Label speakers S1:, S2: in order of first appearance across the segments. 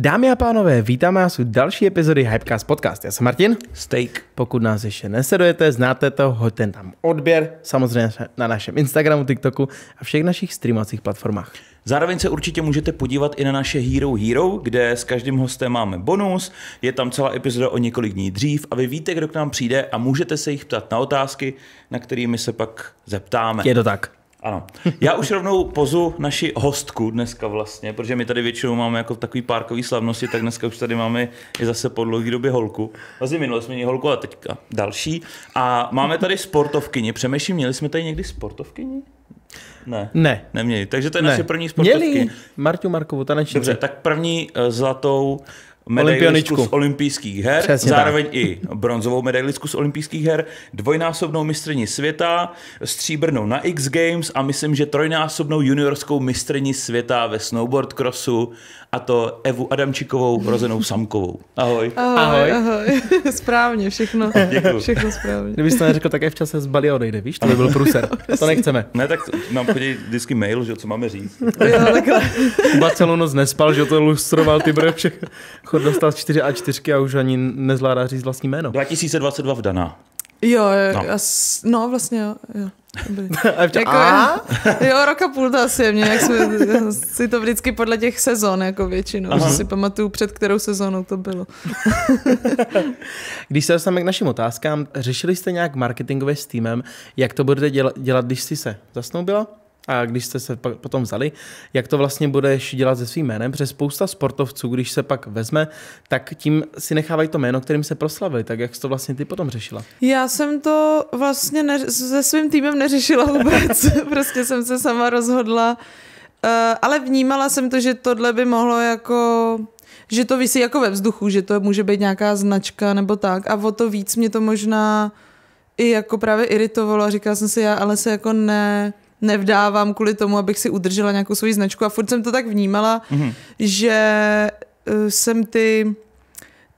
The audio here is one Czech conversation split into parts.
S1: Dámy a pánové, vítáme vás u další epizody Hypecast Podcast. Já jsem Martin. Steak. Pokud nás ještě nesedujete, znáte to, hoďte tam odběr, samozřejmě na našem Instagramu, TikToku a všech našich streamovacích platformách.
S2: Zároveň se určitě můžete podívat i na naše Hero Hero, kde s každým hostem máme bonus, je tam celá epizoda o několik dní dřív a vy víte, kdo k nám přijde a můžete se jich ptat na otázky, na kterými se pak zeptáme. Je to tak. Ano. Já už rovnou pozu naši hostku dneska vlastně, protože my tady většinou máme jako takový párkový slavnosti, tak dneska už tady máme i zase po dlouhé době holku. Vlastně minule jsme měli holku a teďka další. A máme tady sportovkyni. Přemýšlím, měli jsme tady někdy sportovkyni? Ne. Ne. Neměli. Takže to je ne. naše první sportovkyně. Měli.
S1: Martu Markovu, ta Dobře,
S2: tak první eh, zlatou medailistku z olympijských her, Přesně zároveň tak. i bronzovou medailistku z olympijských her, dvojnásobnou mistrní světa, stříbrnou na X Games a myslím, že trojnásobnou juniorskou mistrní světa ve snowboard crossu a to Evu Adamčikovou, rozenou Samkovou. Ahoj. Ahoj. Ahoj.
S3: ahoj. správně, všechno. Děkuju. Všechno správně. Kdybyste to
S2: neřekl,
S1: tak včas se zbalí a odejde, víš? To by byl pruser.
S2: To nechceme. Ne, tak nám chodí
S1: vždycky mail, že co máme říct. jo, takhle. noc nespal, že to lustroval, ty bude všechno. Chod dostal 4 a 4 a už ani nezvládá říct vlastní jméno. 2022 Daná.
S3: Jo, no, jas, no vlastně jo. jo. jako, a? jo, roka půl to asi je mě, jak jsme, si to vždycky podle těch sezon jako většinou, Aha. že si pamatuju, před kterou sezónou to bylo.
S1: když se dostaneme k našim otázkám, řešili jste nějak marketingově s týmem, jak to budete dělat, dělat když jsi se zasnoubila? a když jste se potom vzali, jak to vlastně budeš dělat se svým jménem, protože spousta sportovců, když se pak vezme, tak tím si nechávají to jméno, kterým se proslavili, tak jak jsi to vlastně ty potom řešila?
S3: Já jsem to vlastně neř- se svým týmem neřešila vůbec, prostě jsem se sama rozhodla, uh, ale vnímala jsem to, že tohle by mohlo jako že to vysí jako ve vzduchu, že to může být nějaká značka nebo tak a o to víc mě to možná i jako právě iritovalo a říkala jsem si, já ale se jako ne, nevdávám kvůli tomu, abych si udržela nějakou svoji značku a furt jsem to tak vnímala, mm-hmm. že eh, jsem ty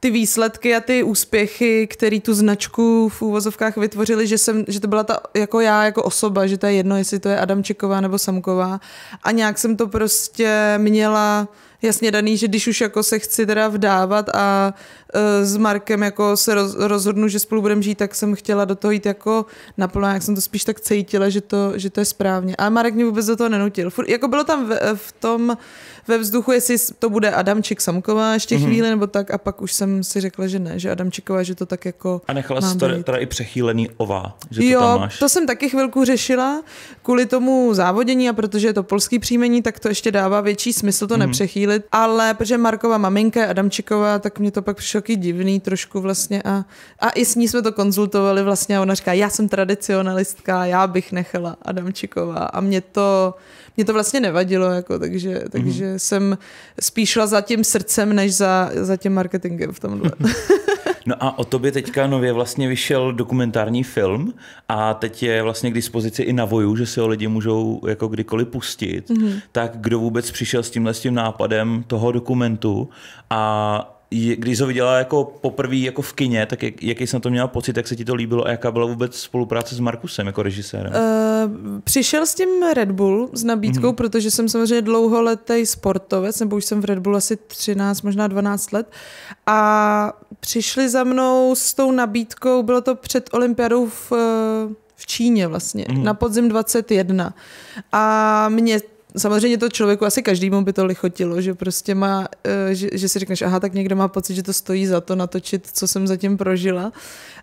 S3: ty výsledky a ty úspěchy, které tu značku v úvozovkách vytvořili, že, jsem, že to byla ta, jako já, jako osoba, že to je jedno, jestli to je Adamčeková nebo Samková. A nějak jsem to prostě měla jasně daný, že když už jako se chci teda vdávat a e, s Markem jako se roz, rozhodnu, že spolu budeme žít, tak jsem chtěla do toho jít jako naplno, jak jsem to spíš tak cítila, že to, že to je správně. Ale Marek mě vůbec do toho nenutil. Furt, jako bylo tam v, v tom, ve vzduchu, jestli to bude Adamčik Samková ještě mm-hmm. chvíli nebo tak a pak už jsem si řekla, že ne, že Adamčiková, že to tak jako A nechala jsi to
S2: teda i přechýlený ova, že jo, to tam máš.
S3: to jsem taky chvilku řešila kvůli tomu závodění a protože je to polský příjmení, tak to ještě dává větší smysl to mm-hmm. nepřechýlit, ale protože Marková, maminka je Adamčiková, tak mě to pak přišlo taky divný trošku vlastně a, a i s ní jsme to konzultovali vlastně a ona říká, já jsem tradicionalistka, já bych nechala Adamčiková a mě to, mě to vlastně nevadilo, jako, takže, takže mm-hmm. jsem spíš šla za tím srdcem, než za, za tím marketingem v tomhle.
S2: No a o tobě teďka nově vlastně vyšel dokumentární film a teď je vlastně k dispozici i na voju, že si ho lidi můžou jako kdykoliv pustit. Mm-hmm. Tak kdo vůbec přišel s tímhle s tím nápadem toho dokumentu a když ho viděla jako poprvé jako v kině, tak jak, jaký jsem to měla pocit, jak se ti to líbilo a jaká byla vůbec spolupráce s Markusem jako režisérem?
S3: Uh, přišel s tím Red Bull s nabídkou, mm-hmm. protože jsem samozřejmě dlouholetý sportovec, nebo už jsem v Red Bull asi 13, možná 12 let a přišli za mnou s tou nabídkou, bylo to před olympiádou v eh, v Číně vlastně, mm. na podzim 21. A mě samozřejmě to člověku asi každému by to lichotilo, že prostě má, eh, že, že si řekneš, aha, tak někdo má pocit, že to stojí za to natočit, co jsem zatím prožila.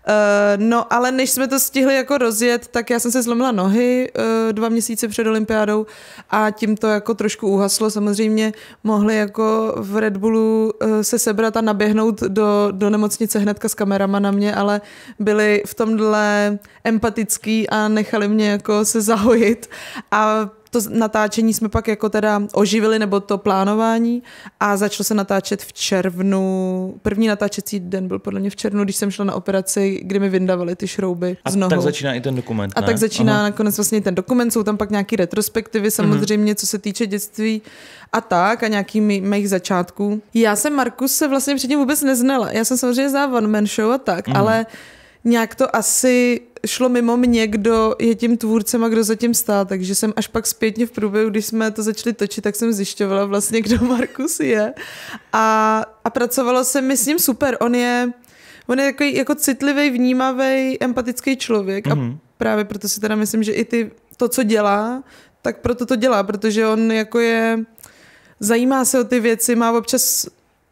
S3: Eh, no, ale než jsme to stihli jako rozjet, tak já jsem se zlomila nohy eh, dva měsíce před olympiádou a tím to jako trošku uhaslo. Samozřejmě mohli jako v Red Bullu se sebrat a naběhnout do, do nemocnice hnedka s kamerama na mě, ale byli v tomhle empatický a nechali mě jako se zahojit a to natáčení jsme pak jako teda oživili, nebo to plánování a začalo se natáčet v červnu. První natáčecí den byl podle mě v červnu, když jsem šla na operaci, kdy mi vyndavali ty šrouby a z nohou. tak začíná
S2: i ten dokument, A ne? tak začíná Aha.
S3: nakonec vlastně ten dokument, jsou tam pak nějaké retrospektivy mhm. samozřejmě, mm-hmm. co se týče dětství a tak a nějaký mých začátků. Já jsem Markus se vlastně předtím vůbec neznala. Já jsem samozřejmě znala One Man Show a tak, mm-hmm. ale nějak to asi šlo mimo mě, kdo je tím tvůrcem a kdo zatím stál, takže jsem až pak zpětně v průběhu, když jsme to začali točit, tak jsem zjišťovala vlastně, kdo Markus je. A, a pracovalo se mi s ním super. On je, on je takový jako citlivý, vnímavý, empatický člověk mm-hmm. a mhm. právě proto si teda myslím, že i ty to, co dělá, tak proto to dělá, protože on jako je zajímá se o ty věci, má občas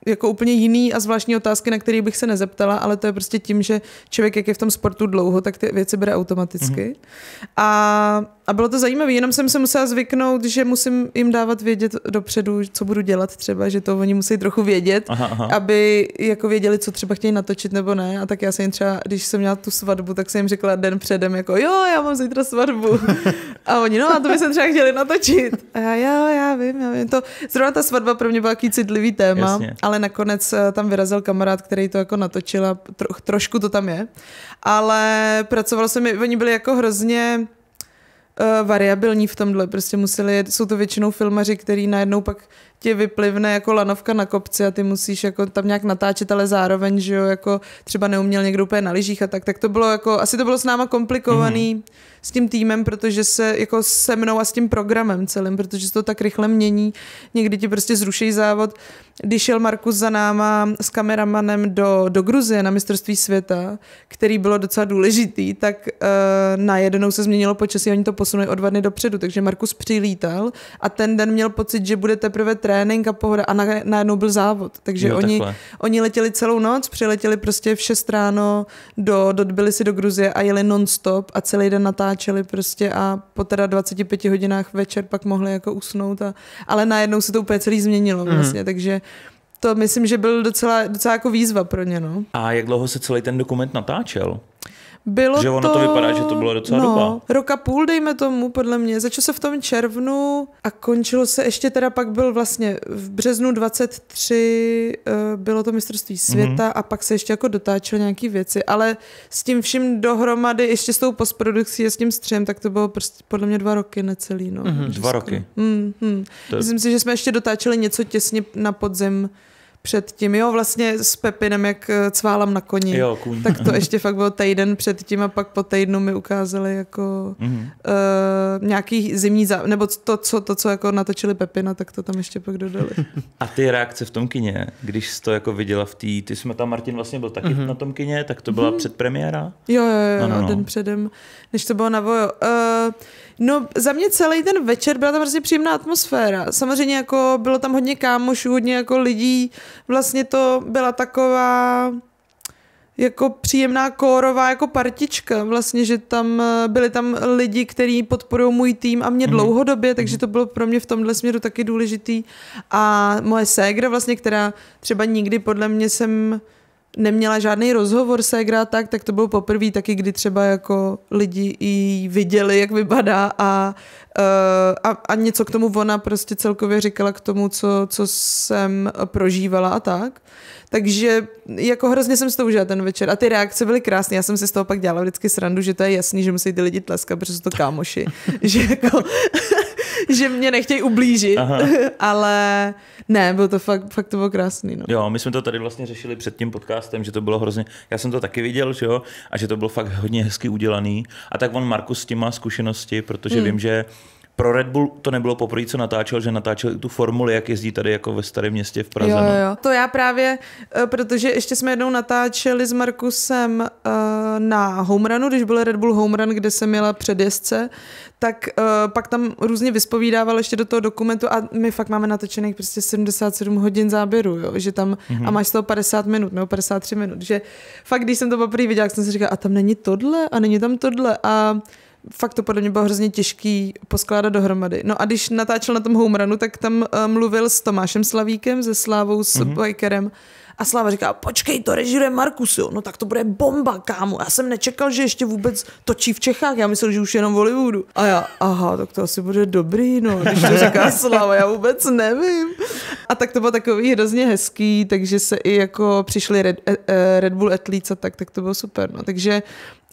S3: jako úplně jiný a zvláštní otázky, na které bych se nezeptala, ale to je prostě tím, že člověk, jak je v tom sportu dlouho, tak ty věci bere automaticky. Mm-hmm. A a bylo to zajímavé, jenom jsem se musela zvyknout, že musím jim dávat vědět dopředu, co budu dělat třeba, že to oni musí trochu vědět, aha, aha. aby jako věděli, co třeba chtějí natočit nebo ne. A tak já jsem jim třeba, když jsem měla tu svatbu, tak jsem jim řekla den předem, jako jo, já mám zítra svatbu. a oni, no a to by se třeba chtěli natočit. A já, jo, já vím, já vím. To, zrovna ta svatba pro mě byla takový citlivý téma, Jasně. ale nakonec eh, tam vyrazil kamarád, který to jako natočil a tro, trošku to tam je. Ale pracoval jsem, oni byli jako hrozně uh, variabilní v tomhle, prostě museli, jsou to většinou filmaři, který najednou pak tě vyplivne jako lanovka na kopci a ty musíš jako tam nějak natáčet, ale zároveň, že jo, jako třeba neuměl někdo úplně na lyžích a tak, tak to bylo jako, asi to bylo s náma komplikovaný, mm-hmm s tím týmem, protože se jako se mnou a s tím programem celým, protože se to tak rychle mění. Někdy ti prostě zruší závod. Když šel Markus za náma s kameramanem do, do Gruzie na mistrovství světa, který bylo docela důležitý, tak uh, najednou se změnilo počasí, oni to posunuli o dva dny dopředu, takže Markus přilítal a ten den měl pocit, že bude teprve trénink a pohoda a najednou byl závod. Takže jo, oni, oni letěli celou noc, přiletěli prostě v 6 ráno do, do si do Gruzie a jeli non-stop a celý den natáčeli natáčeli prostě a po teda 25 hodinách večer pak mohli jako usnout, a, ale najednou se to úplně celý změnilo mhm. vlastně, mm. takže to myslím, že byl docela, docela jako výzva pro ně. No.
S2: A jak dlouho se celý ten dokument natáčel?
S3: Bylo že ono to, to vypadá, že to bylo docela no, doba. Roka půl, dejme tomu, podle mě. Začalo se v tom červnu a končilo se ještě teda pak byl vlastně v březnu 23 eh, bylo to mistrovství mhm. světa mm-hmm. a pak se ještě jako dotáčelo nějaký věci, ale s tím vším dohromady, ještě s tou postprodukcí a s tím střem, tak to bylo prostě podle mě dva roky necelý. No, mm-hmm. Dva roky. Mm-hmm. To... Myslím si, že jsme ještě dotáčeli něco těsně na podzim předtím, jo, vlastně s Pepinem, jak eh, cválám na koni, jo, kůň. tak to ještě fakt byl týden předtím a pak po týdnu mi ukázali jako mm-hmm. uh, nějaký zimní, zá... nebo to co, to, co jako natočili Pepina, tak to tam ještě pak dodali.
S2: A ty reakce v tom kině, když jsi to jako viděla v té, ty jsme tam, Martin vlastně byl taky mm-hmm. na tom kině, tak to byla mm-hmm. předpremiéra? Jo, jo, jo, no, no, no. den no.
S3: předem, než to bylo na vojo. Uh, No, za mě celý ten večer byla tam prostě příjemná atmosféra. Samozřejmě jako bylo tam hodně kámošů, hodně jako lidí. Vlastně to byla taková jako příjemná kórová jako partička vlastně, že tam eh, byli tam lidi, kteří podporují můj tým a mě mm. dlouhodobě, takže mhm. to bylo pro mě v tomhle směru taky důležitý. A moje ségra vlastně, která třeba nikdy podle mě jsem neměla žádný rozhovor se ségra tak, tak to bylo poprvé taky, kdy třeba jako lidi i viděli, jak vypadá a, eh, a, a něco k tomu ona prostě celkově říkala k tomu, co, co jsem prožívala a tak. Takže jako hrozně jsem si to užila ten večer a ty reakce byly krásné. Já jsem si z toho pak dělala vždycky srandu, že to je jasný, že musí ty lidi tleskat, protože jsou to kámoši. že jako že mě nechtějí ublížit, Aha. ale ne, bylo to fakt, fakt to bylo krásný. No.
S2: Jo, my jsme to tady vlastně řešili před tím podcastem, že to bylo hrozně, já jsem to taky viděl, že jo, a že to bylo fakt hodně hezky udělaný. A tak on Markus s má zkušenosti, protože hmm. vím, že pro Red Bull to nebylo poprvé, co natáčel, že natáčel tu formuli, jak jezdí tady jako ve starém městě v Praze. Jo, no. jo.
S3: To já právě, eh, protože ještě jsme jednou natáčeli s Markusem eh, na homerunu, když byl Red Bull homerun, kde jsem měla předjezdce, tak eh, pak tam různě vyspovídával ještě do toho dokumentu a my fakt máme natočených prostě 77 hodin záběru, jo, že tam mm-hmm. a máš z toho 50 minut nebo 53 minut, že fakt když jsem to poprvé viděla, jak jsem si říkala, a tam není tohle a není tam tohle a fakt to podle mě bylo hrozně těžký poskládat dohromady. No a když natáčel na tom runu, tak tam uh, mluvil s Tomášem Slavíkem, se Slávou, s mm-hmm. Bajkerem. A Sláva říká, počkej, to režíruje Markus, jo, no tak to bude bomba, kámo. Já jsem nečekal, že ještě vůbec točí v Čechách, já myslel, že už jenom v Hollywoodu. A já, aha, tak to asi bude dobrý, no, když to říká Sláva, já vůbec nevím. A tak to bylo takový hrozně hezký, takže se i jako přišli Red, eh, eh, Red Bull Athletes a tak, tak to bylo super, no. Takže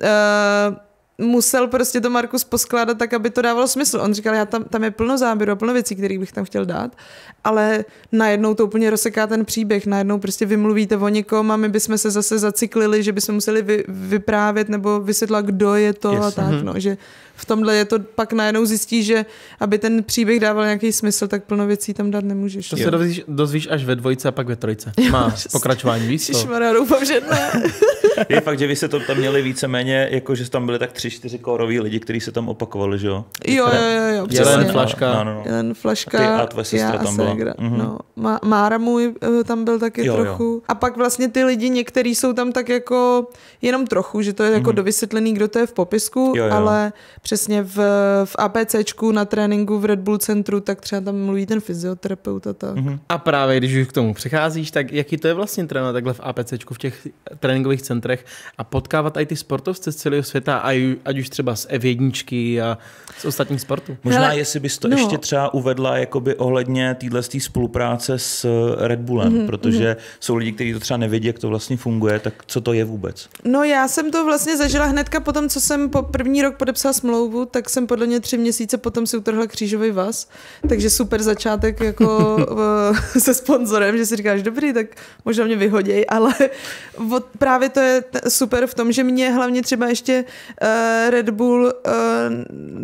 S3: uh, musel prostě to Markus poskládat tak, aby to dávalo smysl. On říkal, já tam, tam je plno záběru a plno věcí, kterých bych tam chtěl dát, ale najednou to úplně rozseká ten příběh, najednou prostě vymluvíte o někom a my bychom se zase zaciklili, že bychom museli vy, vyprávět nebo vysvětlit, kdo je to yes. a tak, mhm. no, že v tomhle je to pak najednou zjistí, že aby ten příběh dával nějaký smysl, tak plno věcí tam dát nemůžeš. To jo. se dozvíš,
S1: dozvíš až ve dvojce a pak ve trojce. Má pokračování, víš to?
S3: já doufám, že ne.
S1: je fakt, že vy se to tam měli víceméně,
S2: jako že tam byly tak tři tři, čtyři kórový lidi, kteří se tam opakovali, že jo? Jo, jo, jo, jo přesně. No. Jelen Flaška. No, no, no.
S3: Jelen Flaška. Ty a tvoje sestra tam byla. mm-hmm. no. Mára můj eh, tam byl taky jo, trochu. Jo. A pak vlastně ty lidi, některý jsou tam tak jako jenom trochu, že to je jako mm-hmm. dovysvětlený, kdo to je v popisku, jo, jo. ale přesně v, v APCčku na tréninku v Red Bull centru, tak třeba tam mluví ten fyzioterapeut a tak. Mm-hmm.
S1: A právě když už k tomu přicházíš, tak jaký to je vlastně trénovat takhle v APCčku, v těch tréninkových centrech a potkávat i ty sportovce z celého světa a ať už třeba z F1 a z ostatních sportů. Možná, Hele, jestli bys to no.
S2: ještě třeba uvedla jakoby ohledně téhle spolupráce s eh, Red Bullem, mm-hmm, protože mm-hmm. jsou lidi, kteří to třeba nevědí, jak to vlastně funguje, tak co to je vůbec?
S3: No já jsem to vlastně zažila hnedka potom, co jsem po první rok podepsala smlouvu, tak jsem podle mě tři měsíce potom si utrhla křížový vaz, takže super začátek jako eh, se sponzorem, že si říkáš, dobrý, tak možná mě vyhoděj, ale právě to je super v tom, že mě hlavně třeba ještě uh, Eh, Red Bull eh,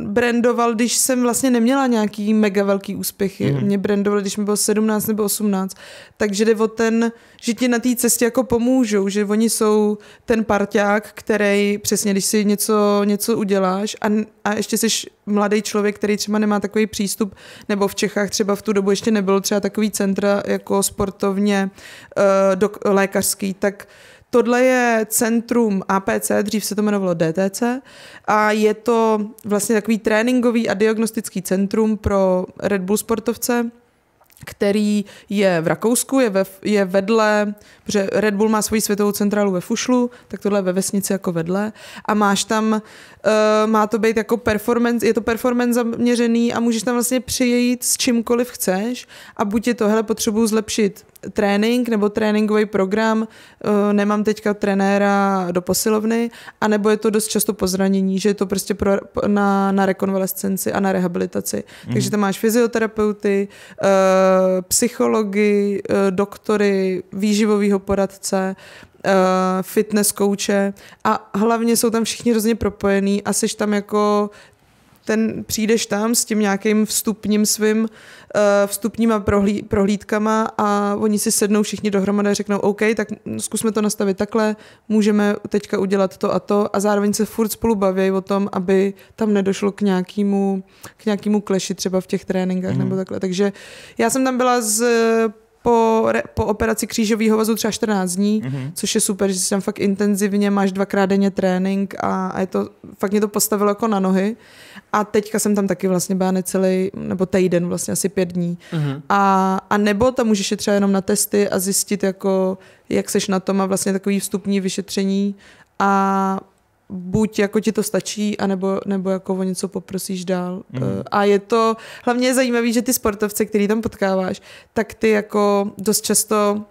S3: brandoval, když jsem vlastně neměla nějaký mega velký úspěchy. Mm. Mě brandoval, když mi bylo 17 nebo 18. Takže jde o ten, že ti na té cestě jako pomůžou, že oni jsou ten parťák, který přesně, když si něco, něco uděláš a, a ještě jsi mladý člověk, který třeba nemá takový přístup, nebo v Čechách třeba v tu dobu ještě nebylo třeba takový centra jako sportovně eh, do, lékařský, tak Tohle je centrum APC, dřív se to jmenovalo DTC, a je to vlastně takový tréninkový a diagnostický centrum pro Red Bull sportovce, který je v Rakousku, je, ve, je vedle že Red Bull má svoji světovou centrálu ve Fušlu, tak tohle je ve vesnici jako vedle. A máš tam, uh, má to být jako performance, je to performance zaměřený a můžeš tam vlastně přijít s čímkoliv chceš a buď je to, hele, zlepšit trénink nebo tréninkový program, uh, nemám teďka trenéra do posilovny, anebo je to dost často pozranění, že je to prostě pro, na, na rekonvalescenci a na rehabilitaci. Mm. Takže tam máš fyzioterapeuty, uh, eh, psychologi, uh, doktory, výživového poradce, eh, fitness kouče a hlavně jsou tam všichni hrozně propojení a jsi tam jako ten přijdeš tam s tím nějakým vstupním svým uh, vstupníma prohlí, prohlídkama a oni si sednou všichni dohromady a řeknou OK, tak zkusme to nastavit takhle, můžeme teďka udělat to a to a zároveň se furt spolu baví o tom, aby tam nedošlo k nějakému, k nějakému kleši třeba v těch tréninkách mm. nebo takhle. Takže já jsem tam byla z po, re, po operaci křížového vazu třeba 14 dní, mm-hmm. což je super, že si tam fakt intenzivně máš dvakrát denně trénink a, a je to, fakt mě to postavilo jako na nohy. A teďka jsem tam taky vlastně byla necelý, nebo týden vlastně asi pět dní. Mm-hmm. A, a nebo tam můžeš je třeba jenom na testy a zjistit jako, jak seš na tom a vlastně takový vstupní vyšetření a buď jako ti to stačí, anebo, nebo jako o něco poprosíš dál. Mm. A je to, hlavně je zajímavé, že ty sportovce, který tam potkáváš, tak ty jako dost často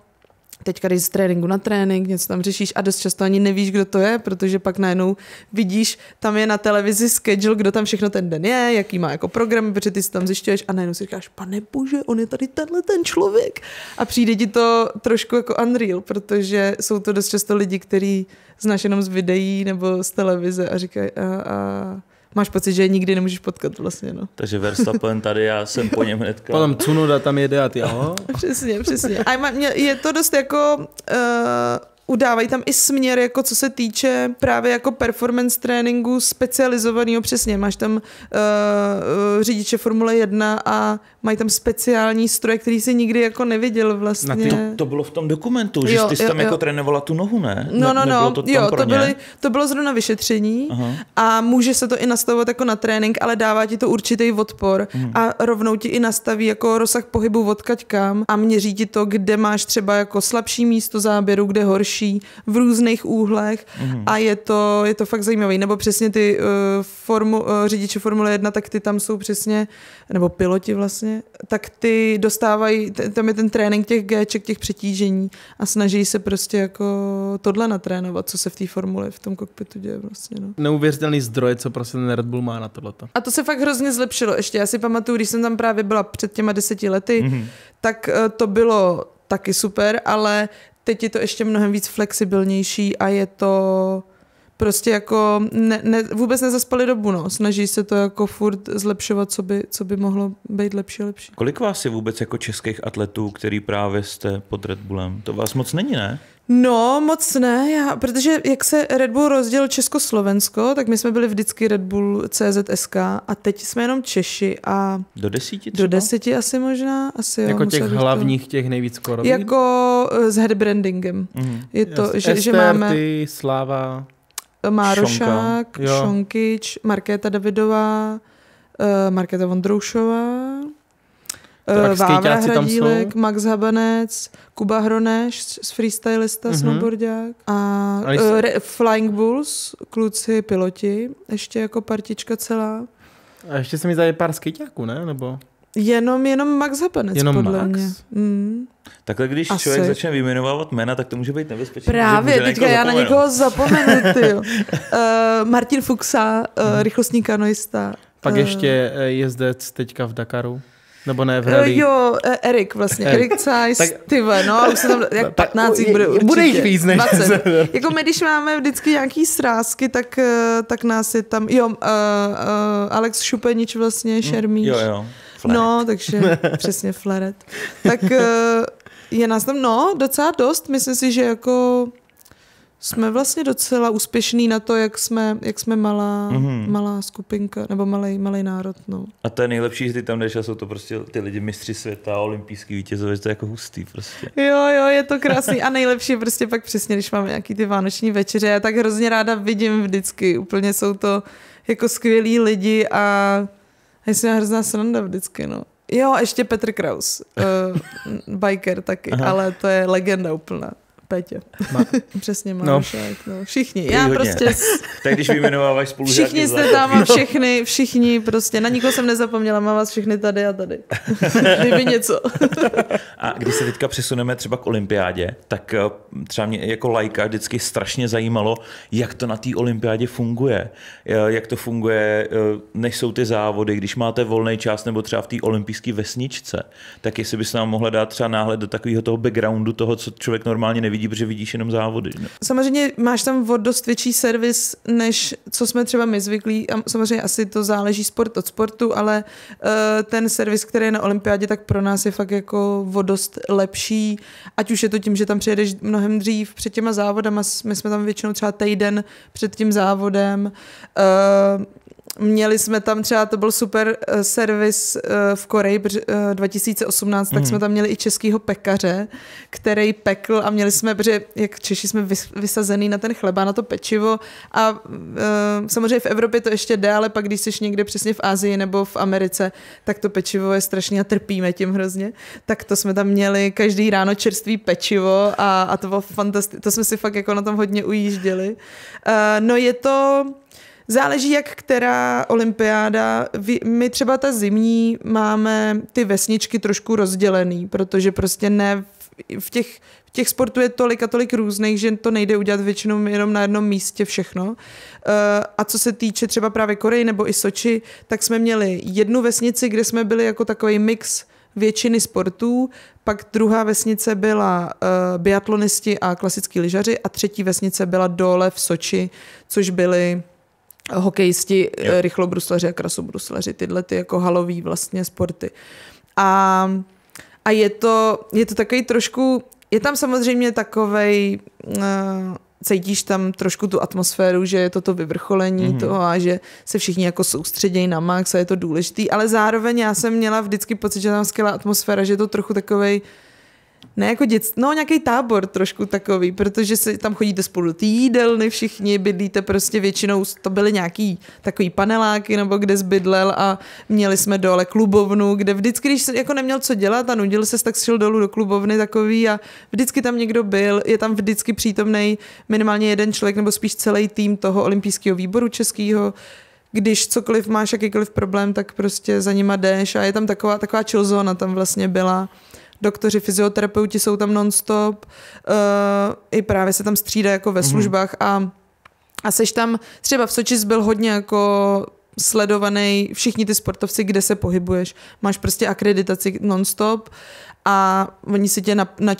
S3: teďka jdeš z tréninku na trénink, něco tam řešíš a dost často ani nevíš, kdo to je, protože pak najednou vidíš, tam je na televizi schedule, kdo tam všechno ten den je, jaký má jako program, protože ty si tam zjišťuješ a najednou si říkáš, pane bože, on je tady tenhle ten člověk. A přijde ti to trošku jako unreal, protože jsou to dost často lidi, kteří znáš jenom z videí nebo z televize a říkají, a, a máš pocit, že nikdy nemůžeš potkat vlastně. No. Takže Verstappen
S1: tady, já jsem po něm hnedka. Potom Cunoda tam jede a ty, aho.
S3: přesně, přesně. A je to dost jako... Uh, udávají tam i směr, jako co se týče právě jako performance tréninku specializovaného přesně. Máš tam uh, řidiče Formule 1 a mají tam speciální stroje, který si nikdy jako neviděl vlastně. Na ty, to, to bylo v tom dokumentu,
S2: že jo, jsi jo, tam jako jo. jako trénovala tu nohu, ne? No, no, ne, no, to jo, to, byly,
S3: to bylo zrovna vyšetření Aha. a může se to i nastavovat jako na trénink, ale dává ti to určitý odpor hmm. a rovnou ti i nastaví jako rozsah pohybu odkaď kam a měří ti to, kde máš třeba jako slabší místo záběru, kde horší zkouší v různých úhlech mm-hmm. a je to, je to fakt zajímavý. Nebo přesně ty uh, formu, uh, eh, řidiče Formule 1, tak ty tam jsou přesně, nebo piloti vlastně, tak ty dostávají, tam je ten trénink těch Gček, těch přetížení a snaží se prostě jako tohle natrénovat, co se v té formule v tom kokpitu děje vlastně. No.
S1: Neuvěřitelný zdroj, co prostě ten Red Bull má na tohleto.
S3: A to se fakt hrozně zlepšilo ještě. Já si pamatuju, když jsem tam právě byla před těma deseti lety, mm-hmm. tak uh, to bylo taky super, ale Teď je to ještě mnohem víc flexibilnější a je to prostě jako ne, ne, vůbec nezaspali dobu, no. Snaží se to jako furt zlepšovat, co by, co by mohlo být lepší a lepší.
S2: Kolik vás je vůbec jako českých atletů, který právě jste pod Red Bullem? To vás moc není, ne?
S3: No, moc ne, já, protože jak se Red Bull rozdělil Československo, tak my jsme byli vždycky Red Bull CZSK a teď jsme jenom Češi a... Do desíti třeba? Do desíti asi možná, asi Jako jo, těch hlavních, to... těch nejvíc korových? Jako eh, s headbrandingem. Mm. Je to, Jasně. že, Ester, že máme...
S1: Ty, Sláva... Márošák,
S3: Šonkyč, Markéta Davidová, uh, Markéta Vondroušová, tak eh, Vávra Hradílek, Max Habanec, Kuba Hroneš z freestylista, mm-hmm. snowboardák a, a uh, re, Flying Bulls, kluci piloti, ještě jako partička celá.
S1: A ještě se mi zdá pár skejťáků, ne? Nebo...
S3: Jenom, jenom Max Hapanec jenom podle Max. mě. Mm.
S1: Takhle když Asi. člověk začne vyjmenovávat jména, tak to může být nebezpečné. Právě, teďka já na někoho zapomenu,
S3: uh, Martin Fuxa, uh, mhm. rychlostní kanoista. Pak uh,
S1: ještě jezdec teďka v Dakaru. Nebo ne v eh, rally. Jo,
S3: eh, Erik vlastně, Erik Zeiss, ty no a už se tam, jak 15 bude určitě. Bude jich víc než 20. jako my, když máme vždycky nějaký srázky, tak, eh, tak nás je tam, jo, uh, uh, Alex Šupenič vlastně, hm, Šermíš. Jo, jo. Flaret. No, takže přesně flaret. Tak je nás tam, no, docela dost. Myslím si, že jako jsme vlastně docela úspěšní na to, jak jsme, jak jsme malá, mm-hmm. malá skupinka, nebo malý, malý národ. No.
S2: A to je nejlepší, že ty tam jdeš a jsou to prostě ty lidi mistři světa, olympijský vítězové, to je jako hustý prostě. Jo, jo, je to krásný
S3: a nejlepší prostě pak přesně, když máme nějaký ty vánoční večeře, já tak hrozně ráda vidím vždycky, úplně jsou to jako skvělí lidi a, já jsem hrozná sranda vždycky, no. Jo, ještě Petr Kraus, uh, biker taky, Aha. ale to je legenda úplná. Petě. Ma- Přesně Marošák. No. No. Všichni. Já hodně. prostě... tak když vyjmenováváš spolu Všichni jste tam a no. všichni, všichni prostě. Na nikoho jsem nezapomněla, mám vás všechny tady a tady.
S2: Kdyby něco. a když se teďka přesuneme třeba k olympiádě, tak eh, třeba mě jako lajka vždycky strašně zajímalo, jak to na té olympiádě funguje. Eh, jak to funguje, eh, než jsou ty závody, když máte volný čas nebo třeba v té olympijské vesničce, tak jestli bys nám mohla dát třeba náhled do takového toho backgroundu toho, co člověk normálně nevidí nevidí, protože vidíš jenom závody. No.
S3: Samozřejmě máš tam o dost větší servis, než co jsme třeba my zvyklí. A samozřejmě asi to záleží sport od sportu, ale uh, ten servis, který je na olympiádě, tak pro nás je fakt jako o dost lepší. Ať už je to tím, že tam přijedeš mnohem dřív před těma závodama. My jsme tam většinou třeba týden před tím závodem. Uh, Měli jsme tam třeba, to byl super eh, servis eh, v Koreji 2018, eh, tak jsme hmm. tam měli i českýho pekaře, který pekl a měli jsme, protože jak Češi jsme vysazený na ten chleba, na to pečivo a samozřejmě v Evropě to ještě jde, ale pak když jsi někde přesně v Asii nebo v Americe, tak to pečivo je strašně a trpíme tím hrozně. Tak to jsme tam měli každý ráno čerstvý pečivo a, a to bylo fantastické. To jsme si fakt jako na tom hodně ujížděli. Uh, no je to záleží jak která olympiáda. My třeba ta zimní máme ty vesničky trošku rozdělený, protože prostě ne v těch, v těch sportů je tolik a tolik různých, že to nejde udělat většinou jenom na jednom místě všechno. Eh, a co se týče třeba právě Koreji nebo i Soči, tak jsme měli jednu vesnici, kde jsme byli jako takový mix většiny sportů, pak druhá vesnice byla uh, biatlonisti a klasický lyžaři a třetí vesnice byla dole v Soči, což byli hokejisti, yeah. rychlobruslaři a krasobruslaři, tyhle ty jako halový vlastně sporty. A, a je, to, je to takový trošku, je tam samozřejmě takovej, uh, cítíš tam trošku tu atmosféru, že je to to vyvrcholení mm-hmm. toho a že se všichni jako soustředějí na max a je to důležitý, ale zároveň já jsem měla vždycky pocit, že tam skvělá atmosféra, že je to trochu takovej, ne jako dět, no nějaký tábor trošku takový, protože se tam chodíte spolu do jídelny všichni bydlíte prostě většinou, to byly nějaký takový paneláky nebo kde zbydlel a měli jsme dole klubovnu, kde vždycky, když se jako neměl co dělat a nudil se, tak šel dolů do klubovny takový a vždycky tam někdo byl, je tam vždycky přítomný minimálně jeden člověk nebo spíš celý tým toho olympijského výboru českého, když cokoliv máš, jakýkoliv problém, tak prostě za nima jdeš a je tam taková, taková chillzona tam vlastně byla doktoři, fyzioterapeuti jsou tam nonstop, uh, i právě se tam střídá jako ve mhm. službách a, a seš tam, třeba v Sočis byl hodně jako sledovaný všichni ty sportovci, kde se pohybuješ. Máš prostě akreditaci nonstop a oni si tě na, na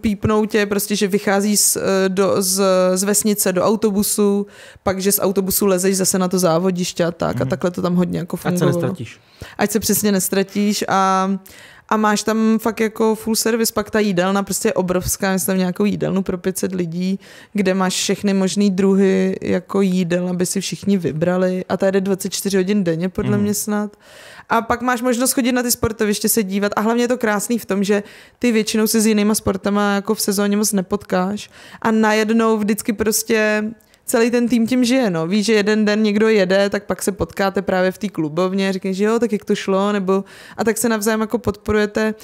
S3: pípnou tě, prostě, že vychází z, eh, do, z, z vesnice do autobusu, pak, že z autobusu lezeš zase na to závodiště a tak. Mm. A mhm. takhle to tam hodně jako funguje. Ať se nestratíš. Ať se přesně nestratíš a a máš tam fakt jako full service, pak ta jídelna prostě je obrovská, myslím tam nějakou jídelnu pro 500 lidí, kde máš všechny možný druhy jako jídel, aby si všichni vybrali a ta jede 24 hodin denně podle mm. mě snad. A pak máš možnost chodit na ty sportoviště se dívat a hlavně je to krásný v tom, že ty většinou se s jinýma sportama jako v sezóně moc nepotkáš a najednou vždycky prostě celý ten tým tím žije. No. Víš, že jeden den někdo jede, tak pak se potkáte právě v té klubovně, říkáte, že jo, tak jak to šlo, nebo a tak se navzájem jako podporujete.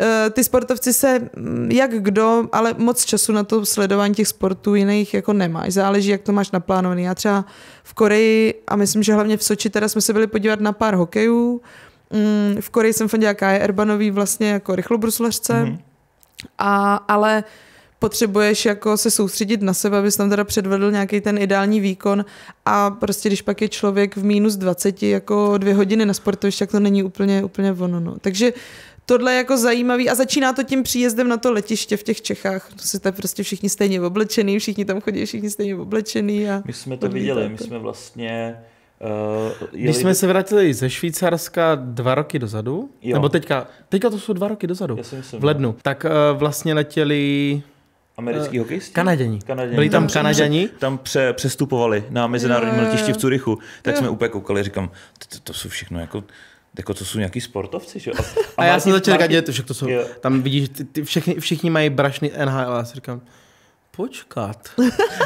S3: Eh, ty sportovci se, mm, jak kdo, ale moc času na to sledování těch sportů jiných jako nemáš. Záleží, jak to máš naplánovaný. Já třeba v Koreji a myslím, že hlavně v Soči teda jsme se byli podívat na pár hokejů. Mm, v Koreji jsem fandila Kaje Erbanový vlastně jako rychlobruslařce. Mm-hmm. A, ale potřebuješ jako se soustředit na sebe, abys tam teda předvedl nějaký ten ideální výkon a prostě když pak je člověk v minus 20 jako dvě hodiny na sportovišti, tak to není úplně, úplně ono. No. Takže tohle je jako zajímavý a začíná to tím příjezdem na to letiště v těch Čechách. To jste prostě všichni stejně oblečený, všichni tam chodí všichni stejně oblečený. A my jsme to odlítáte. viděli, my jsme
S1: vlastně Uh, jeli... Když jsme se vrátili ze Švýcarska dva roky dozadu, jo. nebo teďka, teďka to jsou dva roky dozadu, myslím, v lednu, tak uh, vlastně letěli
S2: Americký eh, hokejist? Kanaděni. Kanaděni. Byli tam Kanaděni? Tam pře, přestupovali na mezinárodním letišti v Curychu. Tak jsme úplně koukali, říkám, to jsou všechno jako jako to jsou nějaký sportovci, že? A,
S1: a, a já jsem začal říkat, to, to jsou, jo. tam vidíš, ty, ty všichni, všichni mají brašny NHL, a já si říkám, počkat.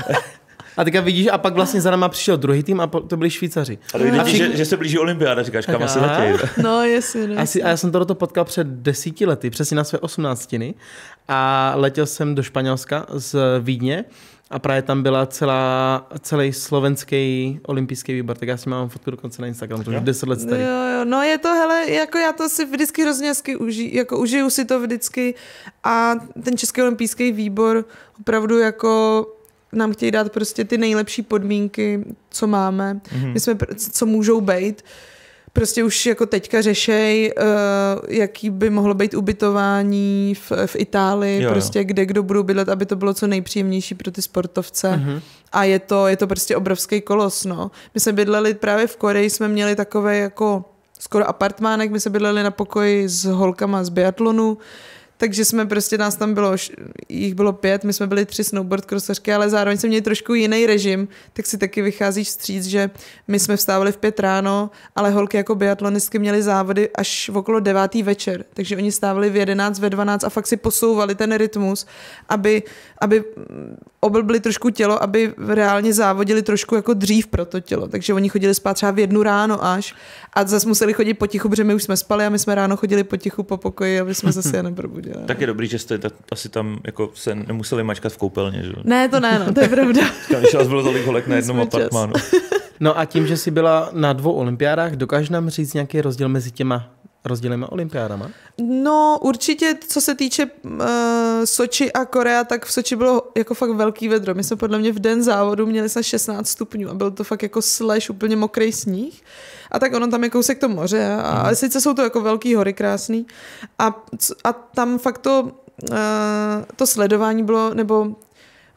S1: a teďka vidíš, a pak vlastně za náma přišel druhý tým a to byli Švýcaři. A to vidíš, všichni... že, že, se
S2: blíží olympiáda, říkáš, kam se letějí. No, jestli,
S3: No, jestli. A, si, a já jsem
S1: to potkal před desíti lety, přesně na své osmnáctiny a letěl jsem do Španělska z Vídně a právě tam byla celá, celý slovenský olympijský výbor, tak já si mám fotku dokonce na Instagramu, to už 10 let starý. Jo,
S3: jo, no je to, hele, jako já to si vždycky hrozně hezky jako užiju si to vždycky a ten Český olympijský výbor opravdu jako nám chtějí dát prostě ty nejlepší podmínky, co máme, mm-hmm. my jsme, co můžou být. Uh, prostě už jako teďka řešej, uh, jaký by mohlo být ubytování v, v Itálii, jo, prostě jo. kde kdo budou bydlet, aby to bylo co nejpříjemnější pro ty sportovce. Mm-hmm. A je to, je to prostě obrovský kolos, no. My jsme bydleli právě v Koreji, jsme měli takové jako skoro apartmánek, my jsme bydleli na pokoji s holkama z biatlonu, uh, takže jsme prostě, nás tam bylo, jich bylo pět, my jsme byli tři snowboard krosařky, ale zároveň jsme měli trošku jiný režim, tak si taky vycházíš vstříc, že my jsme vstávali v pět ráno, ale holky jako biatlonistky měly závody až v okolo devátý večer, takže oni stávali v jedenáct, ve dvanáct a fakt si posouvali ten rytmus, aby, aby oblbili trošku tělo, aby reálně závodili trošku jako dřív pro to tělo, takže oni chodili spát třeba v jednu ráno až a zase museli chodit potichu, protože my už jsme spali a my jsme ráno chodili potichu po pokoji, aby jsme zase je neprobudili že jo. Tak
S2: je dobrý, že jste ta, asi tam jako se nemuseli mačkat v koupelně, že Ne, to ne, no, to je pravda. Když vás bylo tolik holek na jednom apartmánu.
S1: no a tím, že jsi byla na dvou olympiádách, dokážeš nám říct nějaký rozdíl mezi těma rozdílnými olympiádama?
S3: No určitě, co se týče uh, Soči a Korea, tak v Soči bylo jako fakt velký vedro. My jsme podle mě v den závodu měli snad 16 stupňů a byl to fakt jako slash, úplně mokrý sníh. Uh, a tak ono tam je kousek to moře a, a mhm. sice jsou to jako velký hory krásný a, a tam fakt to, uh, to sledování bylo, nebo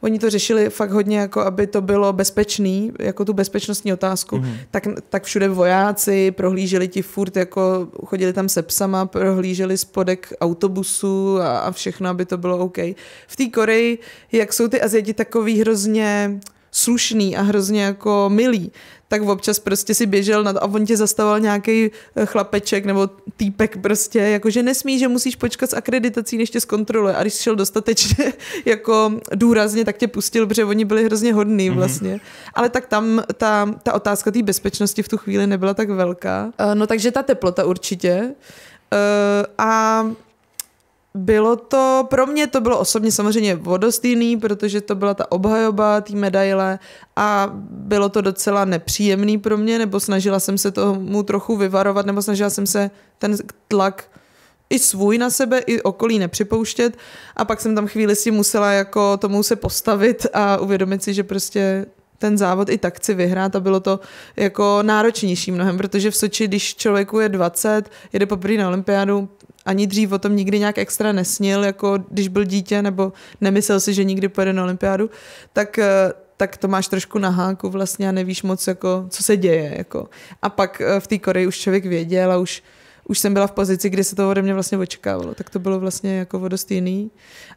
S3: oni to řešili fakt hodně, jako aby to bylo bezpečný, jako tu bezpečnostní otázku, mm. tak, tak všude vojáci prohlíželi ti furt, jako chodili tam se psama, prohlíželi spodek autobusu a, a všechno, aby to bylo OK. V té Koreji, jak jsou ty Aziati takový hrozně slušný a hrozně jako milý, tak občas prostě si běžel nad, a on tě zastavil nějaký eh, chlapeček nebo týpek prostě, jakože nesmí, že musíš počkat s akreditací, než tě zkontroluje. A když šel dostatečně jako důrazně, tak tě pustil, protože oni byli hrozně hodní mhm. vlastně. Mm-hmm. Ale tak tam ta, ta otázka té bezpečnosti v tu chvíli nebyla tak velká. Eh, no takže ta teplota určitě. Uh, a bylo to, pro mě to bylo osobně samozřejmě vodostýný, protože to byla ta obhajoba té medaile a bylo to docela nepříjemný pro mě, nebo snažila jsem se tomu trochu vyvarovat, nebo snažila jsem se ten tlak i svůj na sebe, i okolí nepřipouštět a pak jsem tam chvíli si musela jako tomu se postavit a uvědomit si, že prostě ten závod i tak chci vyhrát a bylo to jako náročnější mnohem, protože v Soči, když člověku je 20, jede poprvé na olympiádu, ani dřív o tom nikdy nějak extra nesnil, jako když byl dítě nebo nemyslel si, že nikdy pojede na olympiádu, tak eh, tak to máš trošku na háku vlastně a nevíš moc, jako, co se děje. Jako. A pak eh, v té Koreji už člověk věděl a už, už jsem byla v pozici, kdy se to ode mě vlastně očekávalo. Tak to bylo vlastně jako dost jiný.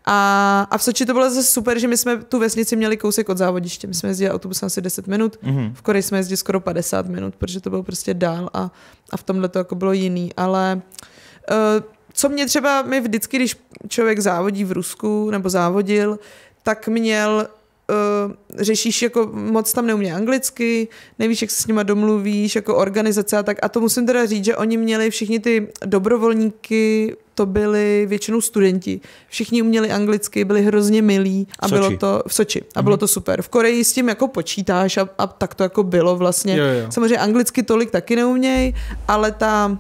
S3: A, a v Soči to bylo zase super, že my jsme tu vesnici měli kousek od závodiště. My jsme jezdili autobusem asi 10 minut, mm-hmm. v Koreji jsme jezdili skoro 50 minut, protože to bylo prostě dál a, a v tomhle to jako bylo jiný. Ale uh, co mě třeba, my vždycky, když člověk závodí v Rusku nebo závodil, tak měl eh, řešíš, jako moc tam neumí anglicky, nevíš, jak se s nima domluvíš, jako organizace a tak. A to musím teda říct, že oni měli všichni ty dobrovolníky, to byli většinou studenti. Všichni uměli anglicky, byli hrozně milí a Soči. bylo to v Soči a bylo mhm. to super. V Koreji s tím jako počítáš a, a tak to jako bylo vlastně. Jo, jo. Samozřejmě anglicky tolik taky neuměj, ale ta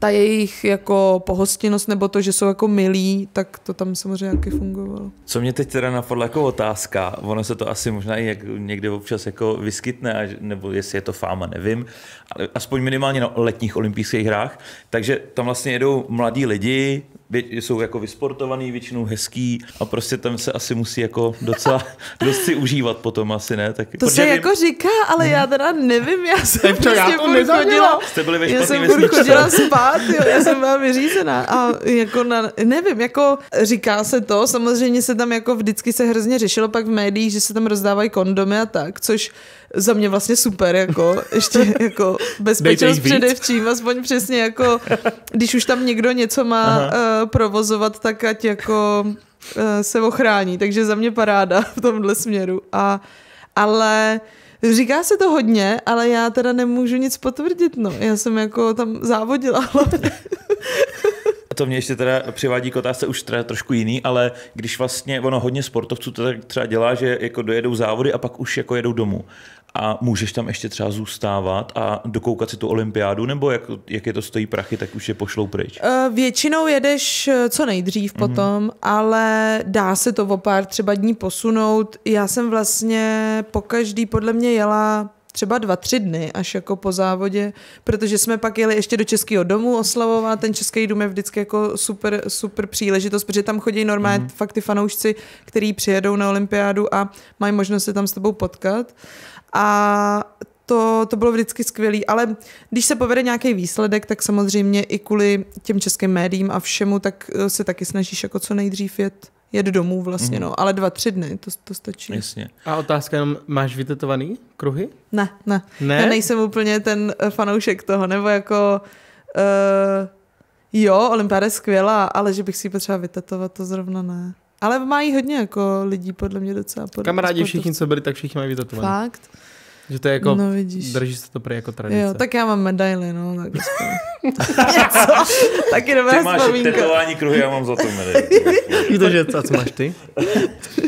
S3: ta jejich jako pohostinnost nebo to, že jsou jako milí, tak to tam samozřejmě taky fungovalo.
S2: Co mě teď teda napadla jako otázka, ono se to asi možná i jak někdy občas jako vyskytne, nebo jestli je to fáma, nevím, ale aspoň minimálně na letních olympijských hrách, takže tam vlastně jedou mladí lidi, jsou jako vysportovaný, většinou hezký a prostě tam se asi musí jako docela dost si užívat potom asi, ne? Tak, to se vím... jako
S3: říká, ale já teda nevím, já jsem Evčo, prostě já to chodila, Jste byli ve já jsem furt chodila spát, jo, já jsem byla vyřízená a jako na, nevím, jako říká se to, samozřejmě se tam jako vždycky se hrozně řešilo pak v médiích, že se tam rozdávají kondomy a tak, což za mě vlastně super, jako, ještě jako bezpečnost především, aspoň přesně jako, když už tam někdo něco má uh, provozovat, tak ať jako uh, se ochrání, takže za mě paráda v tomhle směru. A, ale Říká se to hodně, ale já teda nemůžu nic potvrdit, no. Já jsem jako tam závodila hlavně.
S2: To mě ještě teda přivádí k otázce už teda trošku jiný, ale když vlastně ono hodně sportovců to tak třeba dělá, že jako dojedou závody a pak už jako jedou domů. A můžeš tam ještě třeba zůstávat a dokoukat si tu olympiádu, nebo jak, jak je to stojí prachy, tak už je pošlou pryč?
S3: Eh, většinou jedeš eh, co nejdřív mhm. potom, mm-hmm. ale dá se to o pár třeba dní posunout. Já jsem vlastně po každý podle mě jela třeba dva, tři dny až jako po závodě, protože jsme pak jeli ještě do Českého domu oslavovat, ten Český dům je vždycky jako super, super příležitost, protože tam chodí normálně mm. fakt ty fanoušci, který přijedou na olympiádu a mají možnost se tam s tebou potkat. A to, to bylo vždycky skvělé, ale když se povede nějaký výsledek, tak samozřejmě i kvůli těm českým médiím a všemu, tak eh, se taky snažíš jako co nejdřív jet jet domů vlastně, mm-hmm. no. Ale dva, tři dny, to, to stačí. Jasně.
S1: A otázka jenom, máš vytetovaný kruhy? Ne, ne. ne? Já nejsem
S3: úplně ten eh, fanoušek toho, nebo jako... Uh, jo, olympiáda je skvělá, ale že bych si ji potřeba vytetovat, to zrovna ne. Ale mají hodně jako lidí podle mě docela. Podle Kamarádi sportovce. všichni, co byli, tak všichni mají vytetovaný. Fakt? Že to je jako, no, vidíš.
S1: drží se to prý jako tradice. Jo,
S3: tak já mám medaily, no. Tak něco. Taky
S1: dobrá Ty máš tetování kruhy, já mám medaily.
S2: to, že, a co máš ty?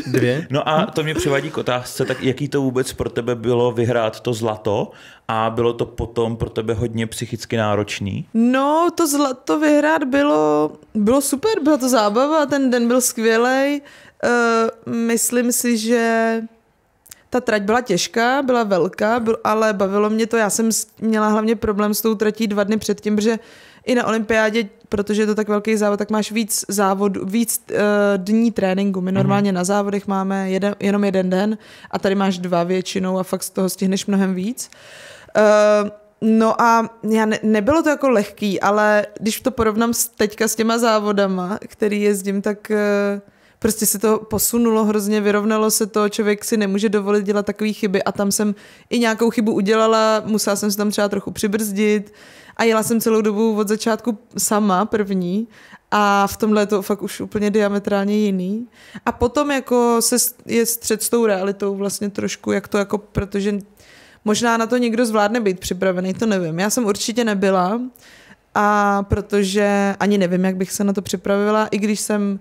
S2: Dvě. No a to mě přivádí k otázce, tak jaký to vůbec pro tebe bylo vyhrát to zlato a bylo to potom pro tebe hodně psychicky náročný?
S3: No, to zlato vyhrát bylo, bylo super, byla to zábava, ten den byl skvělý. Uh, eh, myslím si, že ta trať byla těžká, byla velká, byl, ale bavilo mě to. Já jsem měla hlavně problém s tou tratí dva dny předtím, že i na olympiádě, protože je to tak velký závod, tak máš víc závod, víc uh, dní tréninku. My mhm. normálně mm-hmm. na závodech máme jeden, jenom jeden den a tady máš dva většinou a fakt z toho stihneš mnohem víc. Uh, No a já ne, nebylo to jako lehký, ale když to porovnám s, teďka s těma závodama, který jezdím, tak uh, prostě se to posunulo hrozně, vyrovnalo se to, člověk si nemůže dovolit dělat takové chyby a tam jsem i nějakou chybu udělala, musela jsem se tam třeba trochu přibrzdit a jela jsem celou dobu od začátku sama první a v tomhle je to fakt už úplně diametrálně jiný. A potom jako se je střed s tou realitou vlastně trošku, jak to jako, protože možná na to někdo zvládne být připravený, to nevím. Já jsem určitě nebyla a protože ani nevím, jak bych se na to připravila, i když jsem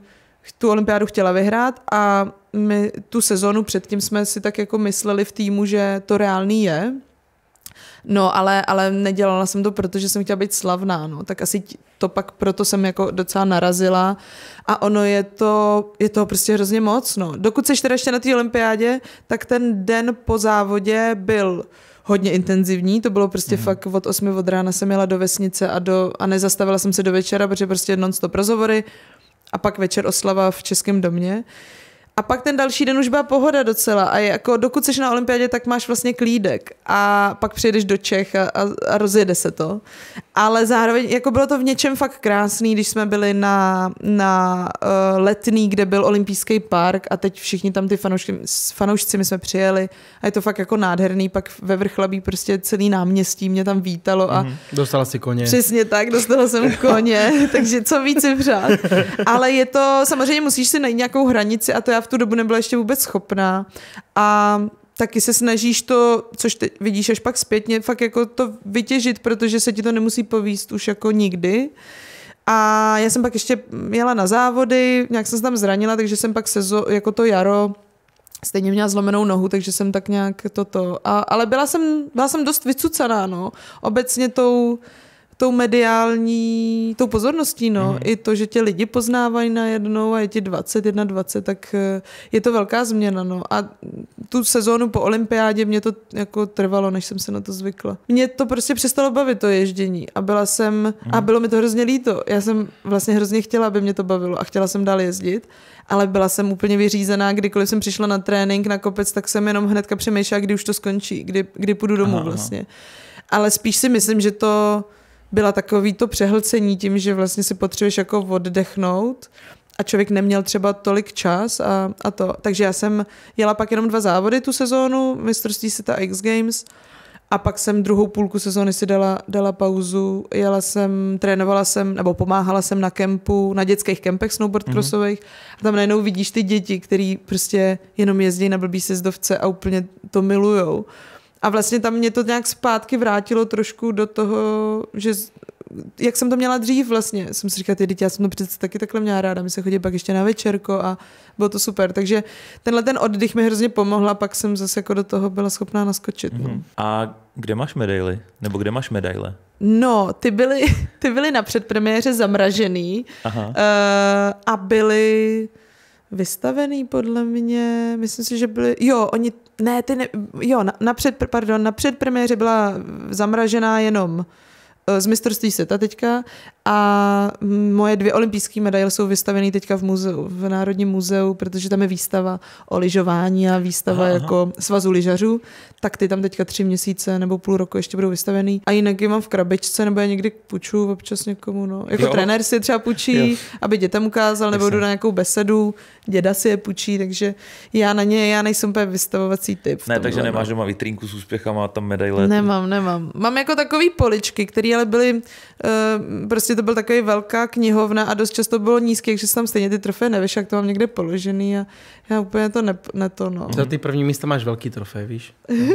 S3: tu olympiádu chtěla vyhrát a my tu sezonu předtím jsme si tak jako mysleli v týmu, že to reálný je, No, ale, ale nedělala jsem to, protože jsem chtěla být slavná, no. Tak asi to pak proto jsem jako docela narazila. A ono je to, je to prostě hrozně moc, no. Dokud seš teda ještě na té olympiádě, tak ten den po závodě byl hodně intenzivní, to bylo prostě mm. fakt od 8 od rána jsem jela do vesnice a, do, a nezastavila jsem se do večera, protože prostě non-stop rozhovory, a pak večer oslava v Českém domě. A pak ten další den už byla pohoda docela a jako dokud jsi na olympiádě, tak máš vlastně klídek a pak přijedeš do Čech a, a, a rozjede se to. Ale zároveň jako bylo to v něčem fakt krásný, když jsme byli na, na uh, letný, kde byl olympijský park a teď všichni tam ty fanoušky, s fanoušci my jsme přijeli a je to fakt jako nádherný, pak ve vrchlabí prostě celý náměstí mě tam vítalo a... Mm,
S1: dostala si koně. Přesně
S3: tak, dostala jsem koně, takže co víc si přát. Ale je to, samozřejmě musíš si najít nějakou hranici a to já v tu dobu nebyla ještě vůbec schopná. A taky se snažíš to, což teď vidíš až pak zpětně, fakt jako to vytěžit, protože se ti to nemusí povíst už jako nikdy. A já jsem pak ještě jela na závody, nějak jsem se tam zranila, takže jsem pak sezo, jako to jaro stejně měla zlomenou nohu, takže jsem tak nějak toto. A, ale byla jsem, byla jsem dost vycucaná, no. Obecně tou, tou mediální, tou pozorností, no. Mm. I to, že tě lidi poznávají najednou a je ti 21, tak eh, je to velká změna, no. A tu sezónu po olympiádě mě to jako trvalo, než jsem se na to zvykla. Mě to prostě přestalo bavit to ježdění a byla jsem, mm. a hmm. bylo mi to hrozně líto. Já jsem vlastně hrozně chtěla, aby mě to bavilo a chtěla jsem dál jezdit, ale byla jsem úplně vyřízená, kdykoliv jsem přišla na trénink, na kopec, tak jsem jenom hnedka přemýšlela, kdy už to skončí, kdy, kdy půjdu domů aha, vlastně. Aha. Ale spíš si myslím, že to byla takový to přehlcení tím, že vlastně si potřebuješ jako oddechnout a člověk neměl třeba tolik čas a, a to. Takže já jsem jela pak jenom dva závody tu sezónu, mistrovství ta X Games a pak jsem druhou půlku sezóny si dala, dala pauzu, jela jsem, trénovala jsem, nebo pomáhala jsem na kempu, na dětských kempech snowboard mhm. crossových mm-hmm. a tam najednou vidíš ty děti, který prostě jenom jezdí na blbý sezdovce a úplně to milujou. A vlastně tam mě to nějak zpátky vrátilo trošku do toho, že jak jsem to měla dřív vlastně. Jsem si říkala, ty děti, já jsem to přece taky takhle měla ráda, my se chodí pak ještě na večerko a bylo to super. Takže tenhle ten oddych mi hrozně pomohl a pak jsem zase jako do toho byla schopná naskočit. Mm-hmm.
S2: A kde máš medaily? Nebo kde máš medaile?
S3: No, ty byly, ty byly na předpremiéře zamražený Aha. Uh, a byly vystavený podle mě, myslím si, že byly, jo, oni, ne, ty ne, jo, na, na před, pardon, na premiéře byla zamražená jenom eh, z mistrovství světa teďka a moje dvě olympijské medaile jsou vystaveny teďka v, muzeu, v Národním muzeu, protože tam je výstava o lyžování a výstava aha, jako aha. svazu lyžařů. Tak ty tam teďka tři měsíce nebo půl roku ještě budou vystavený. A jinak je mám v krabečce nebo je někdy půjču občas někomu. No. Jako jo. trenér si je třeba půjčí, jo. aby dětem ukázal, nebo jdu na nějakou besedu, děda si je půjčí, takže já na ně, já nejsem úplně vystavovací typ. Ne, takže no. nemáš
S2: doma vitrínku s úspěchem a tam medaile.
S3: Nemám, nemám. Mám jako takový poličky, které ale byly uh, prostě prostě to byl takový velká knihovna a dost často bylo nízký, takže jsem tam stejně ty trofeje nevíš, jak to mám někde položený a já úplně to ne, ne to, no. Za ty
S1: první místa máš velký trofej, víš?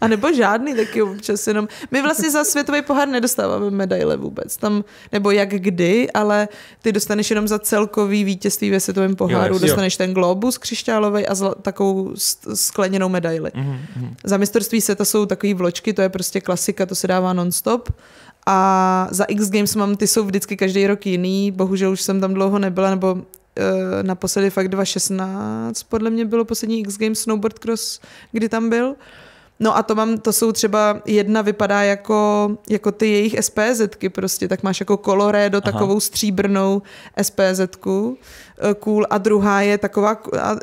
S3: A nebo žádný taky občas jenom. My vlastně za světový pohár nedostáváme medaile vůbec. Tam, nebo jak kdy, ale ty dostaneš jenom za celkový vítězství ve světovém poháru. Jo, dostaneš jo. ten globus křišťálový a zla, takovou skleněnou medaili. Mm-hmm. Za mistrovství světa jsou takové vločky, to je prostě klasika, to se dává nonstop. A za X Games mám, ty jsou vždycky každý rok jiný, bohužel už jsem tam dlouho nebyla, nebo uh, naposledy fakt 2016 podle mě bylo poslední X Games Snowboard Cross, kdy tam byl. No a to mám, to jsou třeba, jedna vypadá jako, jako ty jejich spz prostě, tak máš jako koloré do takovou stříbrnou spz eh, cool, a druhá je taková, a, eh,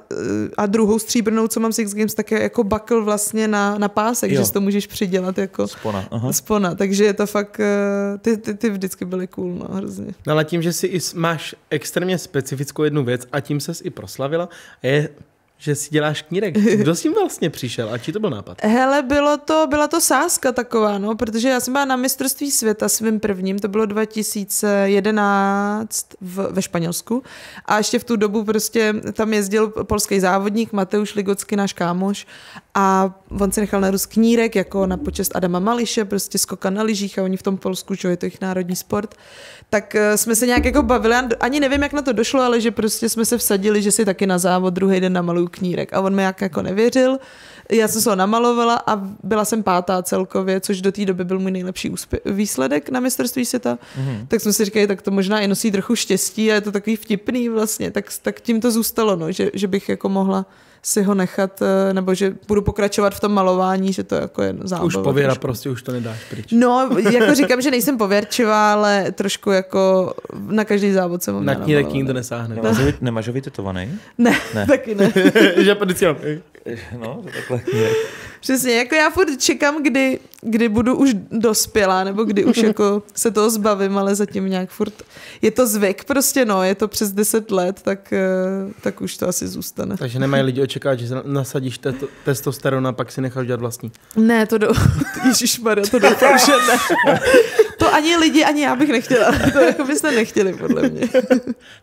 S3: a druhou stříbrnou, co mám Six Games, tak je jako bakl vlastně na, na pásek, jo. že si to můžeš přidělat jako spona. Aha. spona. Takže je to fakt, eh, ty, ty, ty vždycky byly cool, no hrozně. No
S1: ale tím, že si máš extrémně specifickou jednu věc a tím ses i proslavila, je že si děláš knírek. Kdo s tím vlastně přišel a či to byl nápad?
S3: Hele, bylo to, byla to sázka taková, no, protože já jsem byla na mistrovství světa svým prvním, to bylo 2011 v, ve Španělsku a ještě v tu dobu prostě tam jezdil polský závodník Mateusz Ligocky, náš kámoš a on se nechal narůst knírek jako na počest Adama Mališe, prostě skoka na lyžích a oni v tom Polsku, čo je to jejich národní sport, tak eh, jsme se nějak jako bavili, ani nevím, jak na to došlo, ale že prostě jsme se vsadili, že si taky na závod druhý den na malou knírek. A on mi jak jako no. nevěřil. Já jsem se ho namalovala a byla jsem pátá celkově, což do té doby byl můj nejlepší úspě- výsledek na mistrovství světa. Mm-hmm. Tak jsme si říkali, tak to možná i nosí trochu štěstí a je to takový vtipný vlastně. Tak, tak tím to zůstalo, no, že, že bych jako mohla si ho nechat, eh, nebo že budu pokračovat v tom malování, že to jako je zábava. Už pověra trošku.
S1: prostě, už to nedáš pryč.
S3: No, jako říkám, že nejsem pověrčivá, ale trošku jako na každý závod jsem ho Na knírek nikdo nesáhne.
S2: Nemáš ho vytetovaný?
S3: Ne, ne, taky ne.
S2: že vždycky No, to takhle
S3: Přesně, jako já furt čekám, kdy, kdy budu už dospělá, nebo kdy už jako se toho zbavím, ale zatím nějak furt, je to zvyk prostě, no, je to přes 10 let, tak, eh, tak už to asi zůstane. Takže nemají
S1: lidi očekávat, že nasadíš te- testosteron a pak si necháš dělat vlastní.
S3: Ne, to do... Ježišmarja, to doufám, že ne. To ani lidi, ani já bych nechtěla. To jako byste nechtěli, podle mě.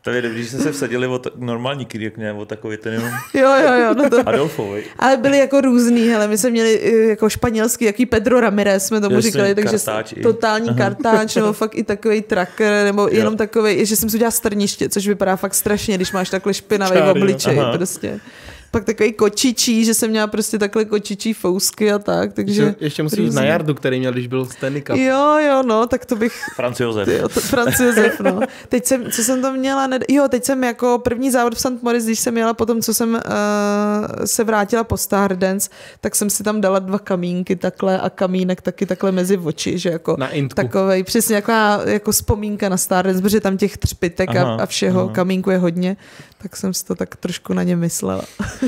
S2: To je dobrý, že jsme se vsadili o t- normální kýrk, ne o takový ten jenom... Jo, jo, jo. No to... Adolfovi.
S3: Ale byli jako různý, hele, my jsme měli eh, jako španělský, jaký Pedro Ramirez jsme tomu Jasný, říkali, takže kartáč totální kartáč, nebo fakt i takový tracker, nebo jo. jenom takový, že jsem si udělal strniště, což vypadá fakt strašně, když máš takhle špinavý obličej. Prostě pak takový kočičí, že jsem měla prostě takhle kočičí fousky a tak, takže... Ještě, ještě musíš jít na Jardu,
S1: který měl, když byl Stanley Cup. Jo,
S3: jo, no, tak to bych...
S1: Franz Josef. Jo, to, Franz Josef, no.
S3: Teď jsem, co jsem tam měla, ned... jo, teď jsem jako první závod v St. Moritz, když jsem měla potom, co jsem uh, se vrátila po Stardance, tak jsem si tam dala dva kamínky takhle a kamínek taky takhle mezi oči, že jako na intku. takovej, přesně jako, jako vzpomínka na Stardance, protože tam těch třpitek a, a všeho aha. Mhm. kamínku je hodně, tak jsem si to tak trošku na ně myslela.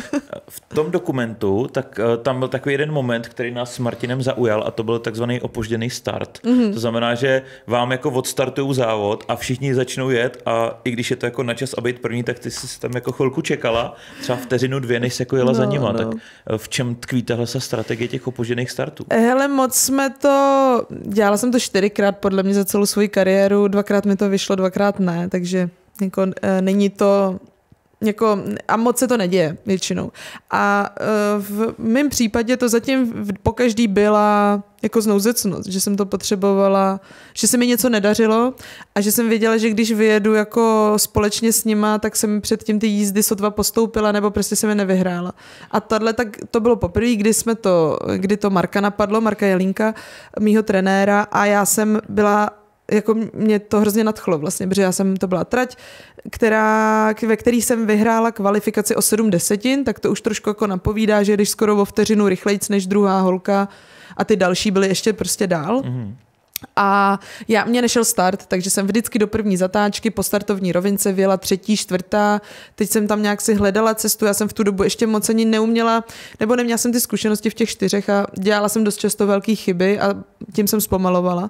S2: v tom dokumentu, tak eh, tam byl takový jeden moment, který nás s Martinem zaujal a to byl takzvaný opožděný start. Mm-hmm. To znamená, že vám jako odstartují závod a všichni začnou jet a i když je to jako na čas, a být první, tak ty jsi tam jako chvilku čekala, třeba vteřinu dvě, než se jako jela no, za nima. No. Tak eh, v čem tkví tahle strategie těch opožděných startů?
S3: Eh, hele, moc jsme to, dělala jsem to čtyřikrát podle mě za celou svou kariéru, dvakrát mi to vyšlo, dvakrát ne, takže jako, e, není to jako, a moc se to neděje většinou. A e, v mém případě to zatím každý byla jako znouzecnost, že jsem to potřebovala, že se mi něco nedařilo a že jsem věděla, že když vyjedu jako společně s nima, tak jsem předtím ty jízdy sotva postoupila nebo prostě se mi nevyhrála. A tohle tak to bylo poprvé, kdy jsme to, kdy to Marka napadlo, Marka Jelínka, mýho trenéra a já jsem byla jako mě to hrozně nadchlo vlastně, protože já jsem, to byla trať, která, ve který jsem vyhrála kvalifikaci o 7 desetin, tak to už trošku jako napovídá, že jdeš skoro o vteřinu rychlejc než druhá holka a ty další byly ještě prostě dál. Mm-hmm. A já mě nešel start, takže jsem vždycky do první zatáčky po startovní rovince vyjela třetí, čtvrtá. Teď jsem tam nějak si hledala cestu, já jsem v tu dobu ještě moc ani neuměla, nebo neměla jsem ty zkušenosti v těch čtyřech a dělala jsem dost často velké chyby a tím jsem zpomalovala. Uh,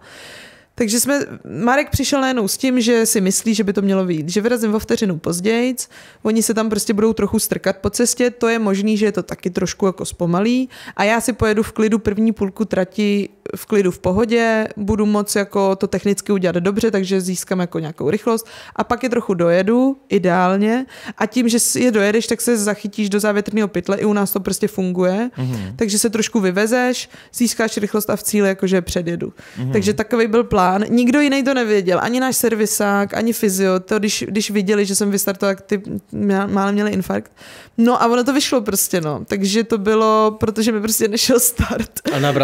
S3: takže jsme, Marek přišel najednou s tím, že si myslí, že by to mělo vyjít, že vyrazím o vteřinu později, oni se tam prostě budou trochu strkat po cestě, to je možný, že je to taky trošku jako zpomalý a já si pojedu v klidu první půlku trati v klidu v pohodě, budu moc jako to technicky udělat dobře, takže získám jako nějakou rychlost a pak je trochu dojedu, ideálně a tím, že je dojedeš, tak se zachytíš do závětrného pytle, i u nás to prostě funguje, mm-hmm. takže se trošku vyvezeš, získáš rychlost a v cíli jakože předjedu. Mm-hmm. Takže takový byl plán plán, nikdo jiný to nevěděl, ani náš servisák, ani fyzio, to když, když viděli, že jsem vystartoval, tak ty málem měli infarkt. No a ono to vyšlo prostě, no. Takže to bylo, protože mi prostě nešel start.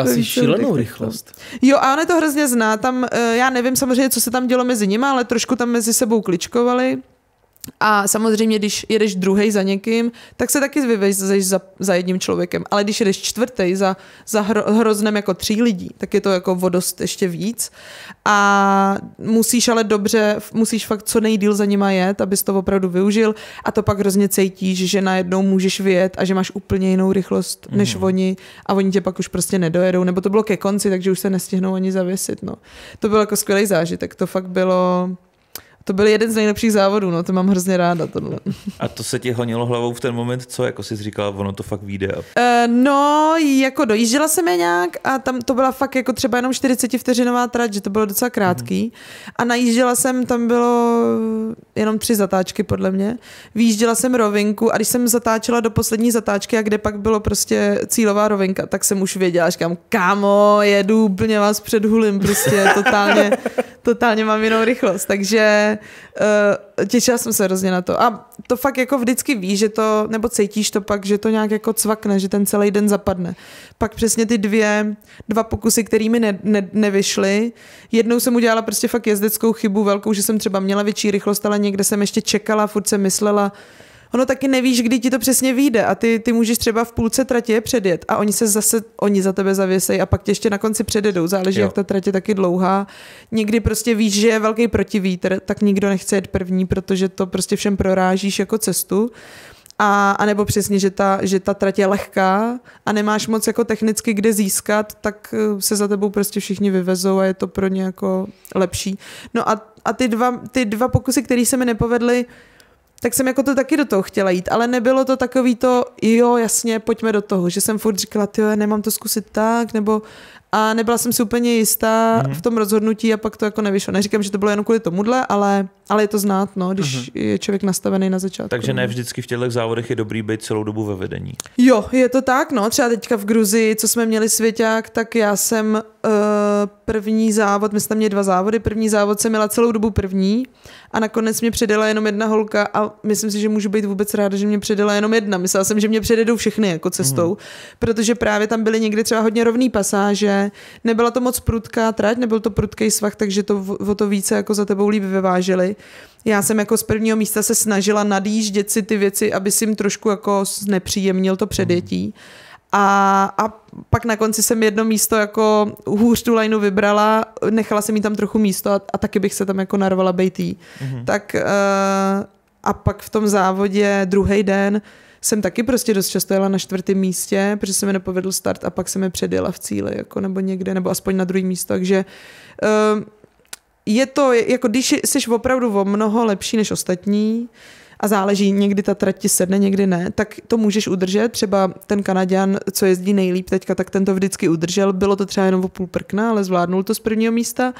S3: A si šílenou rychlost. No. Jo, a ono to hrozně zná. Tam, eh, já nevím samozřejmě, co se tam dělo mezi nimi, ale trošku tam mezi sebou kličkovali. A samozřejmě, když jedeš druhý za někým, tak se taky vyvezeš za, za jedním člověkem. Ale když jedeš čtvrtý za, za hro, hroznem jako tří lidí, tak je to jako vodost ještě víc. A musíš ale dobře, musíš fakt co nejdíl za nima jet, abys to opravdu využil. A to pak hrozně cítíš, že najednou můžeš vyjet a že máš úplně jinou rychlost mm. než mhm. oni a oni tě pak už prostě nedojedou. Nebo to bylo ke konci, takže už se nestihnou ani zavěsit. No. To byl jako skvělý zážitek. To fakt bylo to byl jeden z nejlepších závodů, no to mám hrozně ráda tohle.
S2: A to se ti honilo hlavou v ten moment, co jako jsi říkala, ono to fakt vyjde? Uh,
S3: no, jako dojížděla jsem je nějak a tam to byla fakt jako třeba jenom 40 vteřinová trať, že to bylo docela krátký. Mm. A najížděla jsem, tam bylo jenom tři zatáčky podle mě. Výjížděla jsem rovinku a když jsem zatáčela do poslední zatáčky a kde pak bylo prostě cílová rovinka, tak jsem už věděla, říkám, kámo, jedu úplně vás předhulím prostě totálně. totálně mám jinou rychlost, takže uh, těšila jsem se hrozně na to. A to fakt jako vždycky víš, že to, nebo cítíš to pak, že to nějak jako cvakne, že ten celý den zapadne. Pak přesně ty dvě, dva pokusy, kterými ne, ne, nevyšly. Jednou jsem udělala prostě fakt jezdeckou chybu velkou, že jsem třeba měla větší rychlost, ale někde jsem ještě čekala, furt se myslela, ono taky nevíš, kdy ti to přesně vyjde a ty, ty můžeš třeba v půlce tratě předjet a oni se zase, oni za tebe zavěsej a pak tě ještě na konci předjedou, záleží, jo. jak ta trať je taky dlouhá. Někdy prostě víš, že je velký protivítr, tak nikdo nechce jet první, protože to prostě všem prorážíš jako cestu a, a nebo přesně, že ta, že ta trať je lehká a nemáš moc jako technicky kde získat, tak eh, se za tebou prostě všichni vyvezou a je to pro ně jako lepší. No a, a ty, dva, ty dva pokusy, které se mi nepovedly, tak jsem jako to taky do toho chtěla jít, ale nebylo to takový to, jo, jasně, pojďme do toho, že jsem furt říkala, jo, nemám to zkusit tak, nebo a nebyla jsem si úplně jistá mm-hmm. v tom rozhodnutí a pak to jako nevyšlo. Neříkám, že to bylo jen kvůli tomuhle, ale, ale je to znát, no, když mm-hmm. je člověk nastavený na začátku. Takže ne
S2: vždycky v těchto závodech je dobrý být celou dobu ve vedení.
S3: Jo, je to tak, no, třeba teďka v Gruzii, co jsme měli svěťák, tak já jsem Eh, první závod, my jsme měli dva závody, první závod jsem měla celou dobu první a nakonec mě předala jenom jedna holka a myslím si, že můžu být vůbec ráda, že mě předala jenom jedna. Myslela jsem, že mě předjedou všechny jako cestou, mm. protože právě tam byly někdy třeba hodně rovný pasáže, nebyla to moc prudká trať, nebyl to prudký svah, takže to o to více jako za tebou líbí vyváželi. Já jsem jako z prvního místa se snažila nadjíždět si ty věci, aby si jim trošku jako znepříjemnil to předjetí. Mm. A, a pak na konci jsem jedno místo jako hůř tu lineu vybrala, nechala jsem jí tam trochu místo a, a taky bych se tam jako narvala bejtý. Mm-hmm. Tak uh, a pak v tom závodě druhý den jsem taky prostě dost často jela na čtvrtém místě, protože se mi nepovedl start a pak se mi předjela v cíli, jako nebo někde, nebo aspoň na druhý místo, takže uh, je to, jako když jsi opravdu o mnoho lepší než ostatní, a záleží, někdy ta trať ti sedne, někdy ne, tak to můžeš udržet. Třeba ten Kanaděn, co jezdí nejlíp teďka, tak ten to vždycky udržel. Bylo to třeba jenom o půl prkna, ale zvládnul to z prvního místa.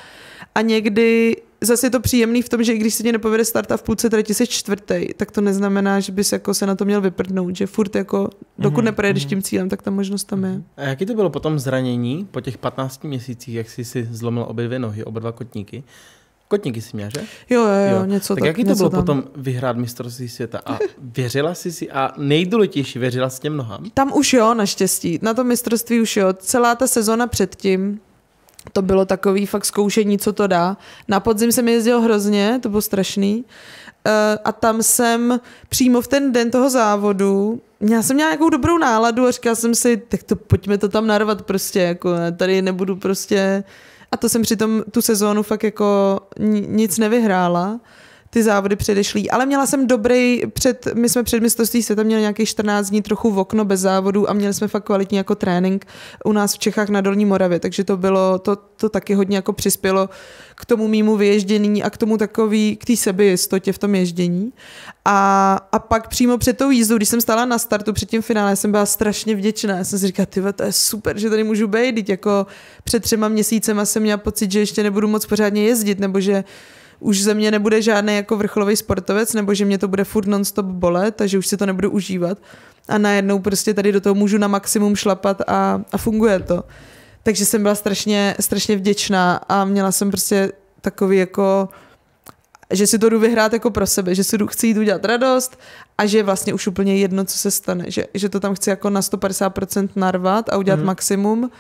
S3: A někdy zase je to příjemný v tom, že i když se ti nepovede start a v půlce trati se čtvrtý, tak to neznamená, že bys jako se na to měl vyprdnout, že furt jako, dokud mm-hmm. neprojedeš mhm. tím cílem, tak ta možnost tam je.
S1: A jaký to bylo potom zranění po těch 15 měsících, jak jsi si zlomil obě dvě nohy, oba dva kotníky? Kotníky jsi měl, že? Jo, jo, jo, něco tak. Tak jaký to bylo tam. potom vyhrát mistrovství světa? A věřila jsi si a nejdůležitější, věřila s těm nohám?
S3: Tam už jo, naštěstí. Na to mistrovství už jo. Celá ta sezona předtím, to bylo takový fakt zkoušení, co to dá. Na podzim jsem jezdil hrozně, to bylo strašný. Eh, a tam jsem přímo v ten den toho závodu, já jsem měla nějakou dobrou náladu a říkala jsem si, tak to pojďme to tam narvat prostě, jako tady nebudu prostě a to jsem přitom tu sezónu fakt jako nic nevyhrála ty závody předešlý, ale měla jsem dobrý, před, my jsme před mistrovství světa měli nějaký 14 dní trochu v okno bez závodů a měli jsme fakt kvalitní jako trénink u nás v Čechách na Dolní Moravě, takže to bylo, to, to taky hodně jako přispělo k tomu mýmu vyježdění a k tomu takový, k té sebejistotě v tom ježdění. A, a pak přímo před tou jízdou, když jsem stála na startu před tím finále, jsem byla strašně vděčná. Já jsem si říkala, ty to je super, že tady můžu být. jako před třema měsícema jsem měla pocit, že ještě nebudu moc pořádně jezdit, nebo že už ze mě nebude žádný jako vrcholový sportovec, nebo že mě to bude furt stop bolet a že už si to nebudu užívat. A najednou prostě tady do toho můžu na maximum šlapat a, a funguje to. Takže jsem byla strašně, strašně vděčná a měla jsem prostě takový jako že si to jdu vyhrát jako pro sebe, že si jdu, chci jít udělat radost a že je vlastně už úplně jedno, co se stane, že, že to tam chci jako na 150% narvat a udělat mm. maximum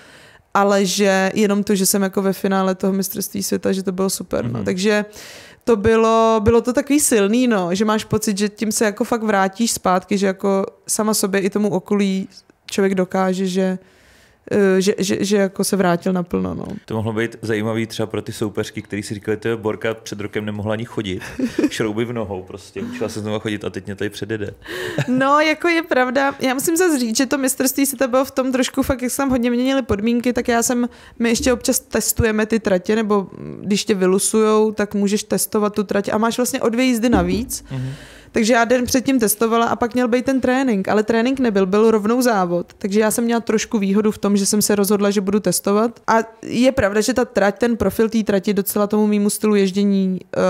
S3: ale že jenom to, že jsem jako ve finále toho mistrovství světa, že to bylo super. Mm-hmm. No. Mhm. Takže to bylo, bylo to takový silný, no, že máš pocit, že tím se jako fakt vrátíš zpátky, že jako sama sobě i tomu okolí člověk dokáže, že Eh, že, že, že jako se vrátil naplno. No.
S2: To mohlo být zajímavý třeba pro ty soupeřky, který si říkali, že Borka před rokem nemohla ani chodit, šrouby v nohou prostě, učila se znovu chodit a teď mě tady předjede.
S3: no, jako je pravda, já musím se říct, že to mistrství se to bylo v tom trošku fakt, jak jsem hodně měnili podmínky, tak já jsem, my ještě občas testujeme ty tratě, nebo když tě vylusujou, tak můžeš testovat tu trať a máš vlastně o dvě jízdy navíc. Mm-hmm. Takže já den předtím testovala a pak měl být ten trénink, ale trénink nebyl, byl rovnou závod. Takže já jsem měla trošku výhodu v tom, že jsem se rozhodla, že budu testovat. A je pravda, že ta trať, ten profil té trati docela tomu mýmu stylu ježdění uh,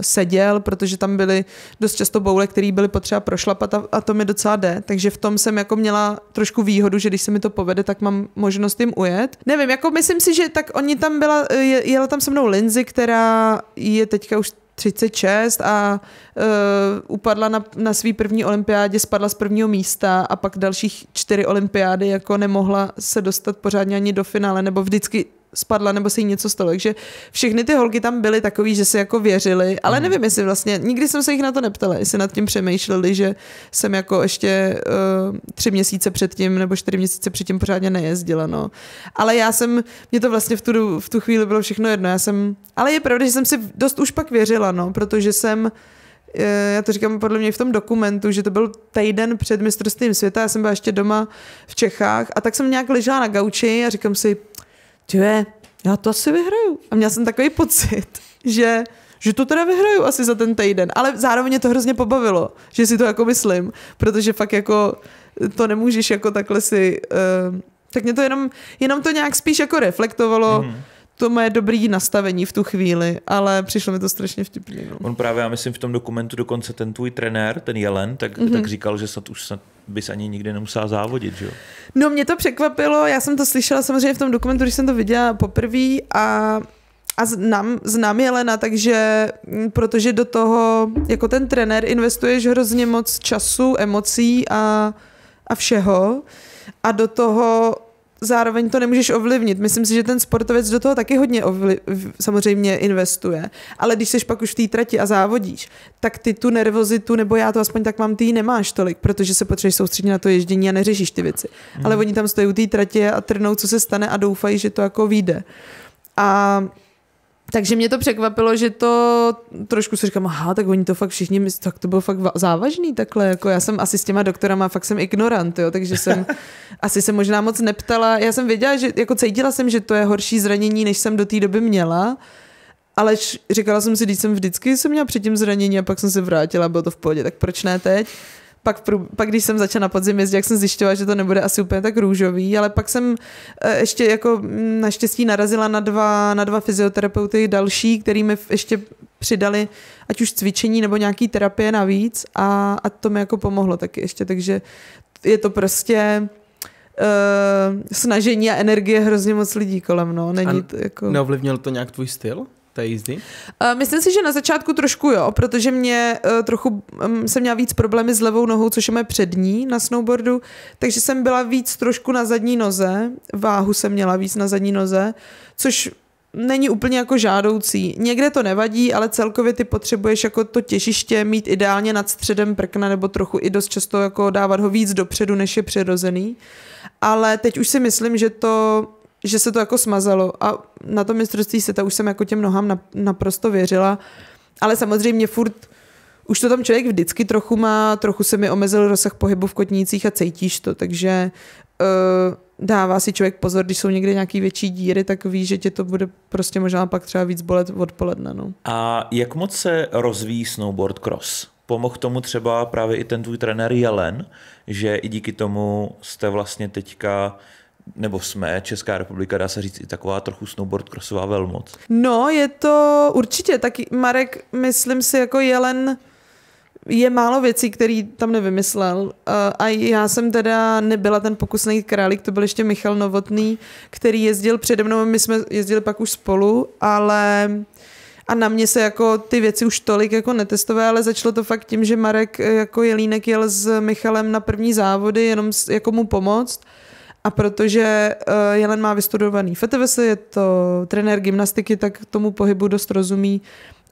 S3: seděl, protože tam byly dost často boule, které byly potřeba prošlapat a, a to mi docela jde. Takže v tom jsem jako měla trošku výhodu, že když se mi to povede, tak mám možnost jim ujet. Nevím, jako myslím si, že tak oni tam byla, eh, jela tam se mnou Lindsay, která je teďka už 36 a uh, upadla na, na svý první olympiádě, spadla z prvního místa a pak dalších čtyři olympiády jako nemohla se dostat pořádně ani do finále, nebo vždycky spadla nebo se jí něco stalo. Takže všechny ty holky tam byly takový, že se jako věřili, ale mhm. nevím, jestli vlastně, nikdy jsem se jich na to neptala, jestli nad tím přemýšleli, že jsem jako ještě uh, tři měsíce předtím nebo čtyři měsíce předtím pořádně nejezdila, no. Ale já jsem, mě to vlastně v tu, v tu chvíli bylo všechno jedno, já jsem, ale je pravda, že jsem si dost už pak věřila, no, protože jsem eh, já to říkám podle mě v tom dokumentu, že to byl týden před mistrovstvím světa, já jsem byla ještě doma v Čechách a tak jsem nějak ležela na gauči a říkám si, tyhle, já to asi vyhraju. A měla jsem takový pocit, že že to teda vyhraju asi za ten týden, ale zároveň mě to hrozně pobavilo, že si to jako myslím, protože fakt jako to nemůžeš jako takhle si, uh, tak mě to jenom, jenom to nějak spíš jako reflektovalo, mm to moje dobrý nastavení v tu chvíli, ale přišlo mi to strašně vtipný.
S2: No. On právě, já myslím, v tom dokumentu dokonce ten tvůj trenér, ten Jelen, tak, mm-hmm. tak říkal, že snad už snad bys ani nikdy nemusela závodit, že jo?
S3: No mě to překvapilo, já jsem to slyšela samozřejmě v tom dokumentu, když jsem to viděla poprvé a a znám, znám Jelena, takže mm, protože do toho, jako ten trenér, investuješ hrozně moc času, emocí a, a všeho. A do toho zároveň to nemůžeš ovlivnit. Myslím si, že ten sportovec do toho taky hodně ovliv, samozřejmě investuje. Ale když jsi pak už v té trati a závodíš, tak ty tu nervozitu, nebo já to aspoň tak mám, ty nemáš tolik, protože se potřebuješ soustředit na to ježdění a neřešíš ty věci. Mhm. Ale oni tam stojí u té trati a trnou, co se stane a doufají, že to jako vyjde. A takže mě to překvapilo, že to trošku si říkám, aha, tak oni to fakt všichni, tak to bylo fakt závažný takhle, jako já jsem asi s těma doktorama, fakt jsem ignorant, jo, takže jsem asi se možná moc neptala, já jsem věděla, že jako cítila jsem, že to je horší zranění, než jsem do té doby měla, ale říkala jsem si, když jsem vždycky jsem měla předtím zranění a pak jsem se vrátila, bylo to v pohodě, tak proč ne teď? pak, prů, pak když jsem začala na podzim jezdit, jak jsem zjišťovala, že to nebude asi úplně tak růžový, ale pak jsem eh, ještě jako mm, naštěstí narazila na dva, na dva fyzioterapeuty další, který mi ještě přidali ať už cvičení nebo nějaký terapie navíc a, a to mi jako pomohlo taky ještě, takže je to prostě uh, snažení a energie hrozně moc lidí kolem, no. Není to jako...
S1: Neovlivnil to nějak tvůj styl? té jízdy?
S3: Eh, myslím si, že na začátku trošku jo, protože mě eh, trochu mm, jsem měla víc problémy s levou nohou, což je moje přední na snowboardu, takže jsem byla víc trošku na zadní noze, váhu jsem měla víc na zadní noze, což není úplně jako žádoucí. Někde to nevadí, ale celkově ty potřebuješ jako to těžiště mít ideálně nad středem prkna nebo trochu i dost často jako dávat ho víc dopředu, než je přirozený. Ale teď už si myslím, že to že se to jako smazalo a na tom mistrovství ta už jsem jako těm nohám naprosto věřila, ale samozřejmě furt už to tam člověk vždycky trochu má, trochu se mi omezil rozsah pohybu v kotnících a cítíš to, takže uh, dává si člověk pozor, když jsou někde nějaký větší díry, tak ví, že tě to bude prostě možná pak třeba víc bolet odpoledne. No.
S2: A jak moc se rozvíjí snowboard cross? Pomohl tomu třeba právě i ten tvůj trenér Jelen, že i díky tomu jste vlastně teďka nebo jsme, Česká republika, dá se říct, i taková trochu snowboard crossová velmoc.
S3: No, je to určitě. Tak Marek, myslím si, jako jelen je málo věcí, který tam nevymyslel. A já jsem teda nebyla ten pokusný králík, to byl ještě Michal Novotný, který jezdil přede mnou, my jsme jezdili pak už spolu, ale a na mě se jako ty věci už tolik jako netestové, ale začalo to fakt tím, že Marek jako Jelínek jel s Michalem na první závody, jenom jako mu pomoct. A protože uh, Jelen má vystudovaný FTVS, je to trenér gymnastiky, tak tomu pohybu dost rozumí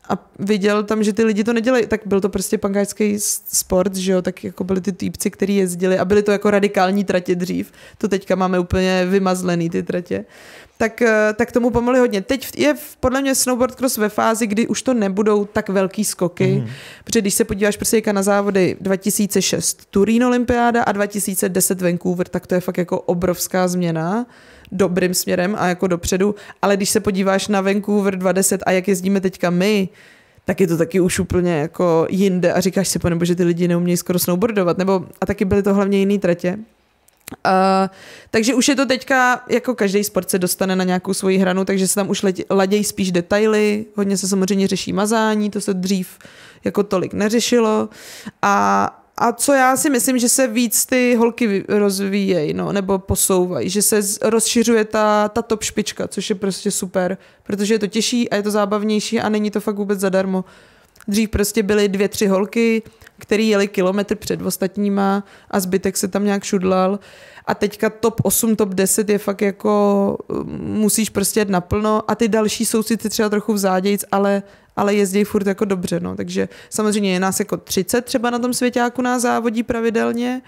S3: a viděl tam, že ty lidi to nedělají, tak byl to prostě pankářský sport, že jo, tak jako byli ty týpci, kteří jezdili a byly to jako radikální tratě dřív, to teďka máme úplně vymazlený ty tratě, tak, eh, tak tomu pomohli hodně. Teď je podle mě snowboard cross ve fázi, kdy už to nebudou tak velký skoky, mm. protože když se podíváš prostě na závody 2006 Turín olympiáda a 2010 Vancouver, tak to je fakt jako obrovská změna dobrým směrem a jako dopředu, ale když se podíváš na Vancouver 20 a jak jezdíme teďka my, tak je to taky už úplně jako jinde a říkáš si, nebo že ty lidi neumějí skoro snowboardovat, nebo a taky byly to hlavně jiný tratě. Uh, takže už je to teďka, jako každý sport se dostane na nějakou svoji hranu, takže se tam už ladějí spíš detaily, hodně se samozřejmě řeší mazání, to se dřív jako tolik neřešilo a a co já si myslím, že se víc ty holky rozvíjejí, no, nebo posouvají, že se rozšiřuje ta, ta top špička, což je prostě super, protože je to těžší a je to zábavnější a není to fakt vůbec zadarmo. Dřív prostě byly dvě, tři holky, které jeli kilometr před ostatníma a zbytek se tam nějak šudlal. A teďka top 8, top 10 je fakt jako, mm, musíš prostě jít naplno a ty další jsou si třeba trochu vzádějíc, ale ale jezdí furt jako dobře. No. Takže samozřejmě je nás jako 30 třeba na tom světáku nás závodí pravidelně.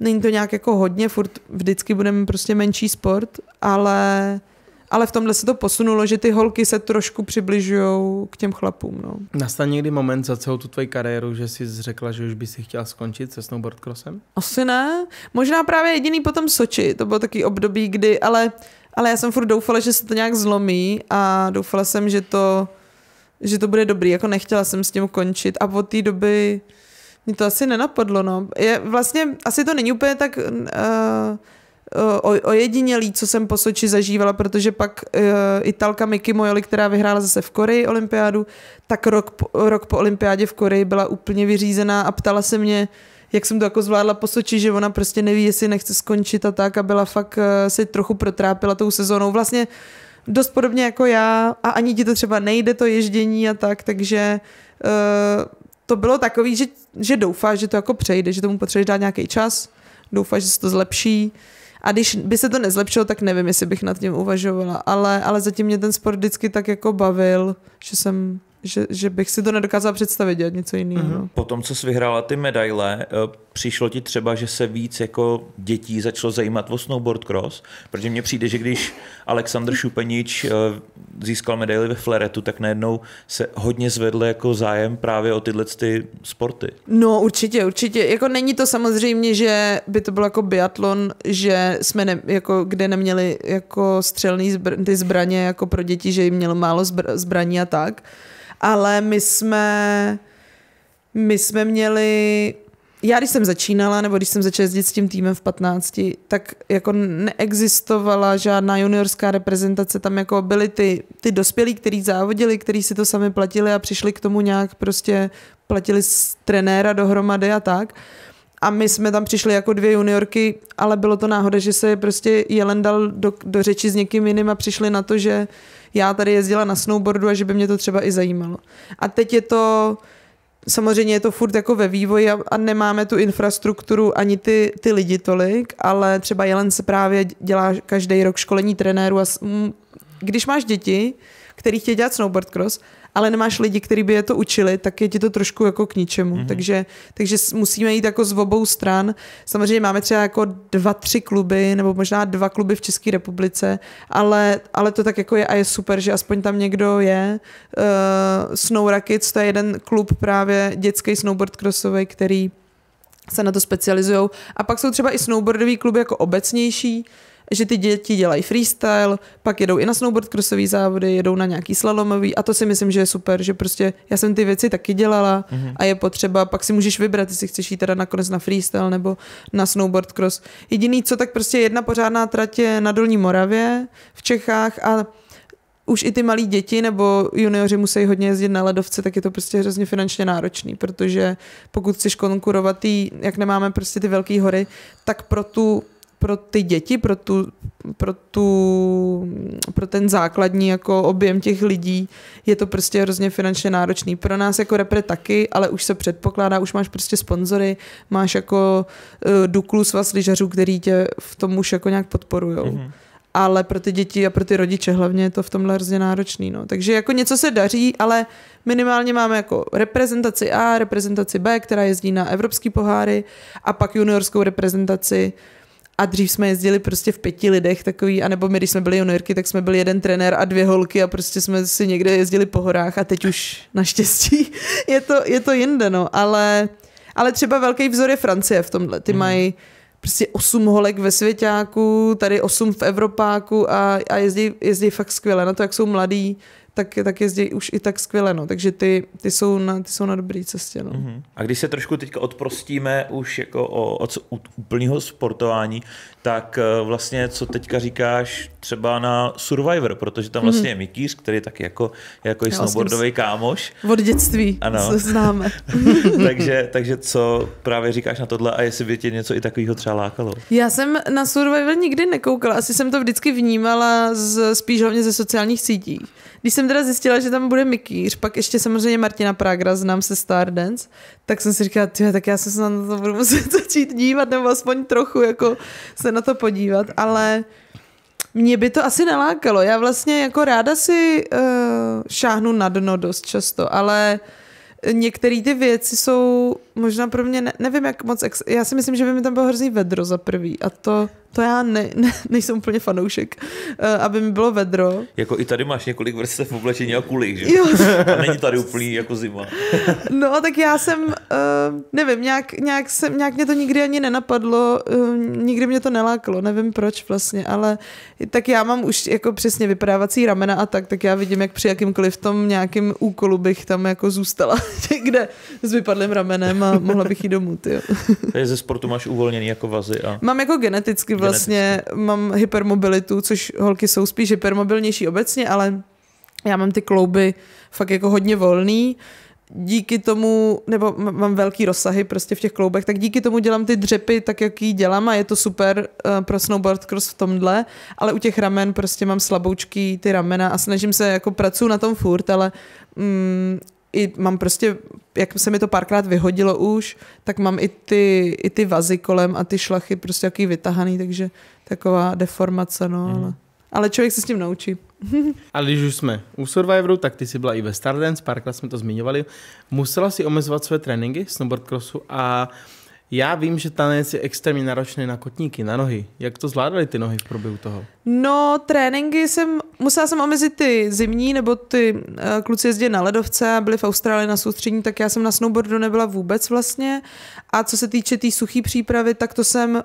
S3: Není to nějak jako hodně, furt vždycky budeme prostě menší sport, ale ale v tomhle se to posunulo, že ty holky se trošku přibližují k těm chlapům. No.
S1: Nastal někdy moment za celou tu tvoji kariéru, že jsi řekla, že už by si chtěla skončit se snowboard crossem?
S3: Asi ne. Možná právě jediný potom Soči. To bylo taky období, kdy, ale, ale já jsem furt doufala, že se to nějak zlomí a doufala jsem, že to že to bude dobrý, jako nechtěla jsem s tím končit a od té doby mě to asi nenapadlo, no. Je, vlastně asi to není úplně tak uh, ojedinělý, co jsem po Soči zažívala, protože pak uh, Italka Miki Mojoli, která vyhrála zase v Koreji olympiádu, tak rok po, rok po olympiádě v Koreji byla úplně vyřízená a ptala se mě, jak jsem to jako zvládla po Soči, že ona prostě neví, jestli nechce skončit a tak a byla fakt, uh, si trochu protrápila tou sezónou. Vlastně uh, dost podobně jako já a ani ti to třeba nejde to ježdění a tak, takže uh, to bylo takový, že, že doufáš, že to jako přejde, že tomu potřebuješ dát nějaký čas, doufáš, že se to zlepší a když by se to nezlepšilo, tak nevím, jestli bych nad tím uvažovala, ale, ale zatím mě ten sport vždycky tak jako bavil, že jsem že, že bych si to nedokázala představit dělat něco jiného. Mm-hmm.
S2: Po tom, co jsi vyhrála ty medaile, eh, přišlo ti třeba, že se víc jako dětí začalo zajímat o snowboard cross? Protože mně přijde, že když Aleksandr Šupenič eh, získal medaily ve fleretu, tak najednou se hodně zvedl jako zájem právě o tyhle ty sporty.
S3: No určitě, určitě. Jako není to samozřejmě, že by to byl jako biatlon, že jsme ne, jako, kde neměli jako střelný zbr- ty zbraně jako pro děti, že jim mělo málo zbr- zbraní a tak ale my jsme, my jsme měli já když jsem začínala, nebo když jsem začala jezdit s tím týmem v 15, tak jako neexistovala žádná juniorská reprezentace, tam jako byly ty, ty dospělí, kteří závodili, kteří si to sami platili a přišli k tomu nějak prostě platili z trenéra dohromady a tak. A my jsme tam přišli jako dvě juniorky, ale bylo to náhoda, že se prostě Jelen dal do, do řeči s někým jiným a přišli na to, že uh, já tady jezdila na snowboardu a že by mě to třeba i zajímalo. A teď je to, samozřejmě je to furt jako ve vývoji a, a nemáme tu infrastrukturu ani ty, ty lidi tolik, ale třeba Jelen se právě dělá každý rok školení trenéru. a když máš děti, který chtějí dělat snowboard cross, ale nemáš lidi, kteří by je to učili, tak je ti to trošku jako k ničemu. Mm-hmm. Takže, takže musíme jít jako z obou stran. Samozřejmě máme třeba jako dva, tři kluby, nebo možná dva kluby v České republice, ale, ale to tak jako je a je super, že aspoň tam někdo je. Uh, Snow Rackets, to je jeden klub právě dětský snowboard crossový, který se na to specializují. A pak jsou třeba i snowboardový kluby jako obecnější, že ty děti dělají freestyle, pak jedou i na snowboard crossový závody, jedou na nějaký slalomový a to si myslím, že je super, že prostě já jsem ty věci taky dělala mm-hmm. a je potřeba, pak si můžeš vybrat, jestli chceš jít teda nakonec na freestyle nebo na snowboard cross. Jediný co, tak prostě jedna pořádná tratě na Dolní Moravě v Čechách a už i ty malí děti nebo junioři musí hodně jezdit na ledovce, tak je to prostě hrozně finančně náročný, protože pokud chceš konkurovat, tý, jak nemáme prostě ty velké hory, tak pro tu pro ty děti, pro, tu, pro, tu, pro ten základní jako objem těch lidí je to prostě hrozně finančně náročný. Pro nás jako repre taky, ale už se předpokládá, už máš prostě sponzory, máš jako uh, Duklu svaz lyžařů, který tě v tom už jako nějak podporujou. Mm-hmm ale pro ty děti a pro ty rodiče hlavně je to v tomhle hrozně náročný. No. Takže jako něco se daří, ale minimálně máme jako reprezentaci A, reprezentaci B, která jezdí na evropský poháry a pak juniorskou reprezentaci, a dřív jsme jezdili prostě v pěti lidech takový, anebo my, když jsme byli juniorky, tak jsme byli jeden trenér a dvě holky a prostě jsme si někde jezdili po horách a teď už naštěstí je to, je to jinde, no, ale, ale třeba velký vzor je Francie v tomhle, ty mm. mají prostě osm holek ve světáku, tady osm v Evropáku a, a jezdí, jezdí fakt skvěle na to, jak jsou mladí, tak, tak jezdí už i tak skvěle. No. Takže ty, ty, jsou na, ty jsou na dobré cestě. No. Uh-huh.
S2: A když se trošku teďka odprostíme už jako o, od úplného sportování, tak eh, vlastně co teďka říkáš třeba na Survivor, protože tam vlastně je mhm. Mikýř, který je taky jako, jako i snowboardový kámoš.
S3: Od dětství ano. se známe.
S2: takže, takže co právě říkáš na tohle a jestli by tě něco i takového třeba lákalo?
S3: Já jsem na Survivor nikdy nekoukala, asi jsem to vždycky vnímala z, spíš hlavně ze sociálních sítí. Když jsem teda zjistila, že tam bude Mikýř, pak ještě samozřejmě Martina Pragra, znám se Stardance, tak jsem si říkala, tak já se na to budu muset začít dívat, nebo aspoň trochu jako se na to podívat, ale mě by to asi nelákalo. Já vlastně jako ráda si uh, šáhnu na dno dost často, ale některé ty věci jsou možná pro mě, ne, nevím jak moc, ex- já si myslím, že by mi tam bylo hrozný vedro za prvý a to to já ne, ne, nejsem úplně fanoušek, uh, aby mi bylo vedro.
S2: Jako i tady máš několik vrstev oblečení a kuli, že? Jo. A není tady úplný jako zima.
S3: No, tak já jsem, uh, nevím, nějak, nějak, jsem, nějak mě to nikdy ani nenapadlo, uh, nikdy mě to neláklo, nevím proč vlastně, ale tak já mám už jako přesně vyprávací ramena a tak, tak já vidím, jak při jakýmkoliv tom nějakým úkolu bych tam jako zůstala někde s vypadlým ramenem a mohla bych jít domů, ty.
S2: ze sportu máš uvolněný jako vazy a...
S3: Mám jako geneticky vlastně mám hypermobilitu, což holky jsou spíš hypermobilnější obecně, ale já mám ty klouby fakt jako hodně volný, díky tomu, nebo mám velký rozsahy prostě v těch kloubech, tak díky tomu dělám ty dřepy tak, jak ji dělám a je to super eh, pro snowboard cross v tomhle, ale u těch ramen prostě mám slaboučky ty ramena a snažím se, jako pracuji na tom furt, ale mm, i mám prostě, jak se mi to párkrát vyhodilo už, tak mám i ty, i ty vazy kolem a ty šlachy prostě jaký vytahaný, takže taková deformace, no, mm. ale, člověk se s tím naučí.
S1: a když už jsme u Survivoru, tak ty jsi byla i ve Stardance, párkrát jsme to zmiňovali. Musela si omezovat své tréninky snowboard crossu a uh, já vím, že tanec je extrémně náročný na kotníky, na nohy. Jak to zvládaly ty nohy v průběhu toho?
S3: No, tréninky jsem, musela jsem omezit ty zimní, nebo ty uh, kluci jezdí na ledovce a byli v Austrálii na soustřední, tak já jsem na snowboardu nebyla vůbec vlastně. A co se týče té tý suché přípravy, tak to jsem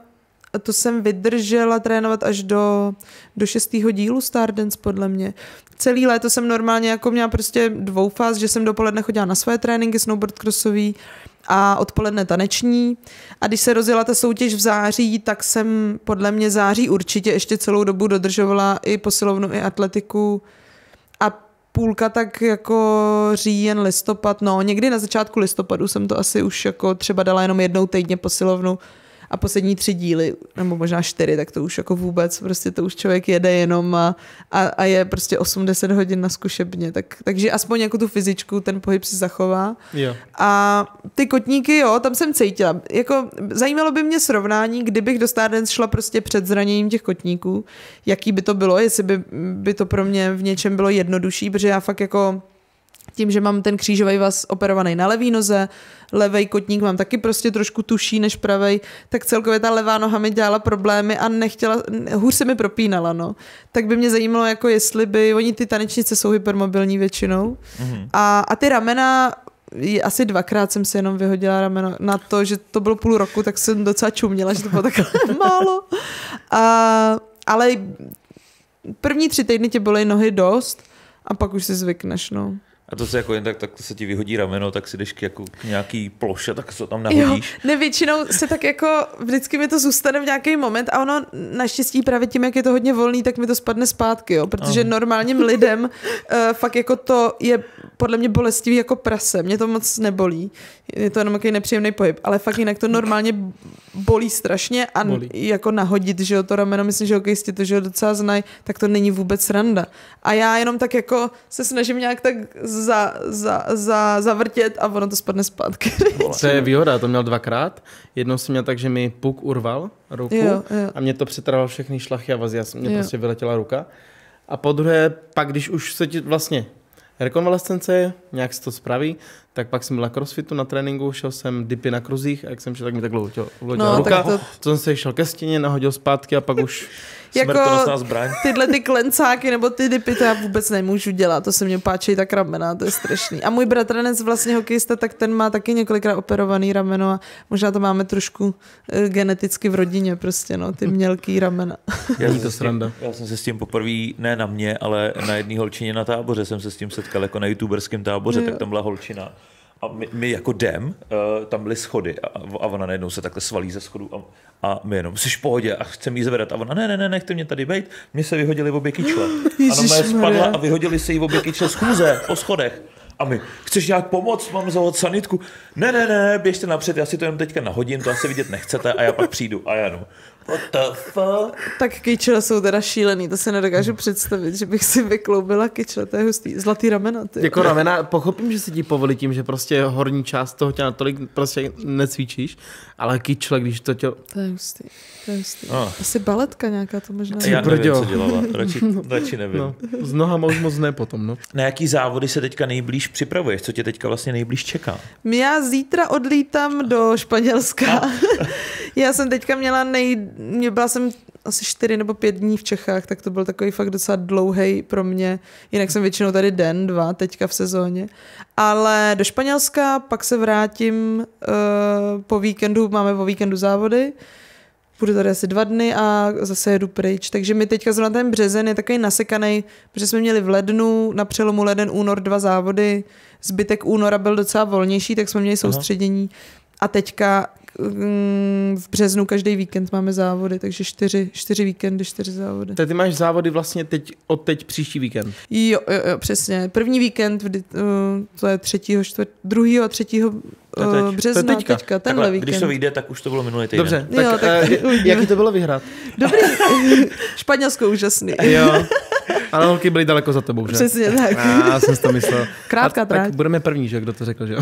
S3: to jsem vydržela trénovat až do, do šestého dílu Stardance, podle mě. Celý léto jsem normálně jako měla prostě dvoufáz, že jsem dopoledne chodila na své tréninky snowboard crossový, a odpoledne taneční. A když se rozjela ta soutěž v září, tak jsem podle mě září určitě ještě celou dobu dodržovala i posilovnu, i atletiku a půlka tak jako říjen, listopad, no někdy na začátku listopadu jsem to asi už jako třeba dala jenom jednou týdně posilovnu, a poslední tři díly, nebo možná čtyři, tak to už jako vůbec, prostě to už člověk jede jenom a, a, a je prostě 80 hodin na zkušebně, tak, takže aspoň jako tu fyzičku ten pohyb si zachová. Jo. A ty kotníky, jo, tam jsem cítila. Jako zajímalo by mě srovnání, kdybych do Stardance šla prostě před zraněním těch kotníků, jaký by to bylo, jestli by, by to pro mě v něčem bylo jednodušší, protože já fakt jako tím, že mám ten křížový vaz operovaný na levý noze, levý kotník mám taky prostě trošku tuší než pravej, tak celkově ta levá noha mi dělala problémy a nechtěla, hůř se mi propínala, no. Tak by mě zajímalo, jako jestli by, oni ty tanečnice jsou hypermobilní většinou mm-hmm. a, a ty ramena asi dvakrát jsem si jenom vyhodila rameno na to, že to bylo půl roku, tak jsem docela čuměla, že to bylo takhle málo. A, ale první tři týdny tě byly nohy dost a pak už si zvykneš, no.
S2: A to se jako jen tak, tak se ti vyhodí rameno, tak si jdeš k, jako, k nějaký ploše, tak se tam nahodíš. Jo,
S3: ne, většinou se tak jako, vždycky mi to zůstane v nějaký moment a ono naštěstí právě tím, jak je to hodně volný, tak mi to spadne zpátky, jo, protože Aha. normálním lidem uh, fakt jako to je podle mě bolestivý jako prase, mě to moc nebolí, je to jenom takový nepříjemný pohyb, ale fakt jinak to normálně bolí strašně a bolí. jako nahodit, že jo, to rameno, myslím, že hokejisti to, že jo, docela znají, tak to není vůbec randa. A já jenom tak jako se snažím nějak tak z za, za, za, zavrtět a ono to spadne zpátky.
S1: to je výhoda, to měl dvakrát. Jednou jsem měl tak, že mi puk urval ruku jo, jo. a mě to přetrval všechny šlachy a vazy, mě jo. prostě vyletěla ruka. A po druhé, pak když už se ti vlastně rekonvalescence, nějak se to spraví, tak pak jsem byl na crossfitu na tréninku, šel jsem dipy na kruzích a jak jsem šel, tak mi takhle uletěla no, ruka. Tak to... to jsem se šel ke stěně, nahodil zpátky a pak už jako zbraň.
S3: tyhle ty klencáky nebo ty dipy, to já vůbec nemůžu dělat, to se mě páčí tak ramena, to je strašný. A můj bratranec vlastně hokejista, tak ten má taky několikrát operovaný rameno a možná to máme trošku uh, geneticky v rodině prostě, no, ty mělký ramena. Já, to sranda.
S2: já jsem se s tím poprvé, ne na mě, ale na jedné holčině na táboře jsem se s tím setkal, jako na youtuberském táboře, jo. tak tam byla holčina a my, my jako dem, uh, eh, tam byly schody a, a ona najednou se takhle svalí ze schodu a, a my jenom, jsi v pohodě a chce jí zvedat. A ona, ne, ne, ne, nechte mě tady být, mě se vyhodili v obě kyčle. Ano, mé spadla a vyhodili se jí v obě kyčle schůze po schodech. A my, chceš nějak pomoc, mám zavolat sanitku? Ne, ne, ne, běžte napřed, já si to jenom teďka nahodím, to asi vidět nechcete a já pak přijdu. A já no, What
S3: the fuck? Tak kyčle jsou teda šílený, to se nedokážu představit, že bych si vykloubila kyčle, to je hustý. Zlatý ramena, ty. Jako
S1: ramena, pochopím, že se ti povolí tím, že prostě horní část toho těla tolik prostě necvičíš, ale kyčle, když to tě... To je hustý,
S3: to je hustý. Oh. Asi baletka nějaká to možná. Já nevím, co dělala, radši, no. radši nevím. No, z
S1: noha moc moc ne potom, no.
S2: Na jaký závody se teďka nejblíž připravuješ? Co tě teďka vlastně nejblíž čeká?
S3: Já zítra odlítám do Španělska. No. Já jsem teďka měla nej... Mě byla jsem asi čtyři nebo pět dní v Čechách, tak to byl takový fakt docela dlouhý pro mě. Jinak jsem většinou tady den, dva, teďka v sezóně. Ale do Španělska, pak se vrátím uh, po víkendu, máme po víkendu závody. Budu tady asi dva dny a zase jedu pryč. Takže mi teďka zrovna ten březen je takový nasekaný, protože jsme měli v lednu, na přelomu leden, únor dva závody. Zbytek února byl docela volnější, tak jsme měli soustředění. Aha. A teďka v březnu každý víkend máme závody, takže čtyři, čtyři víkendy, čtyři závody.
S1: Tak ty máš závody vlastně teď, od teď příští víkend.
S3: Jo, jo, jo přesně. První víkend, eh, to je třetího, čtvrt, druhýho a třetího teď. března, to je eh, teďka, teďka tenhle Takhle, víkend. Když to vyjde, tak už to bylo minulý týden.
S2: Dobře, tak, jo, tak eh, uh, jaký to
S3: bylo vyhrát? Dobrý, Španělsko úžasný. jo,
S1: ale holky byly daleko za tebou, že? Přesně tak. Já jsem si to myslel. Krátká a, Tak budeme první, že? Kdo to řekl, že jo?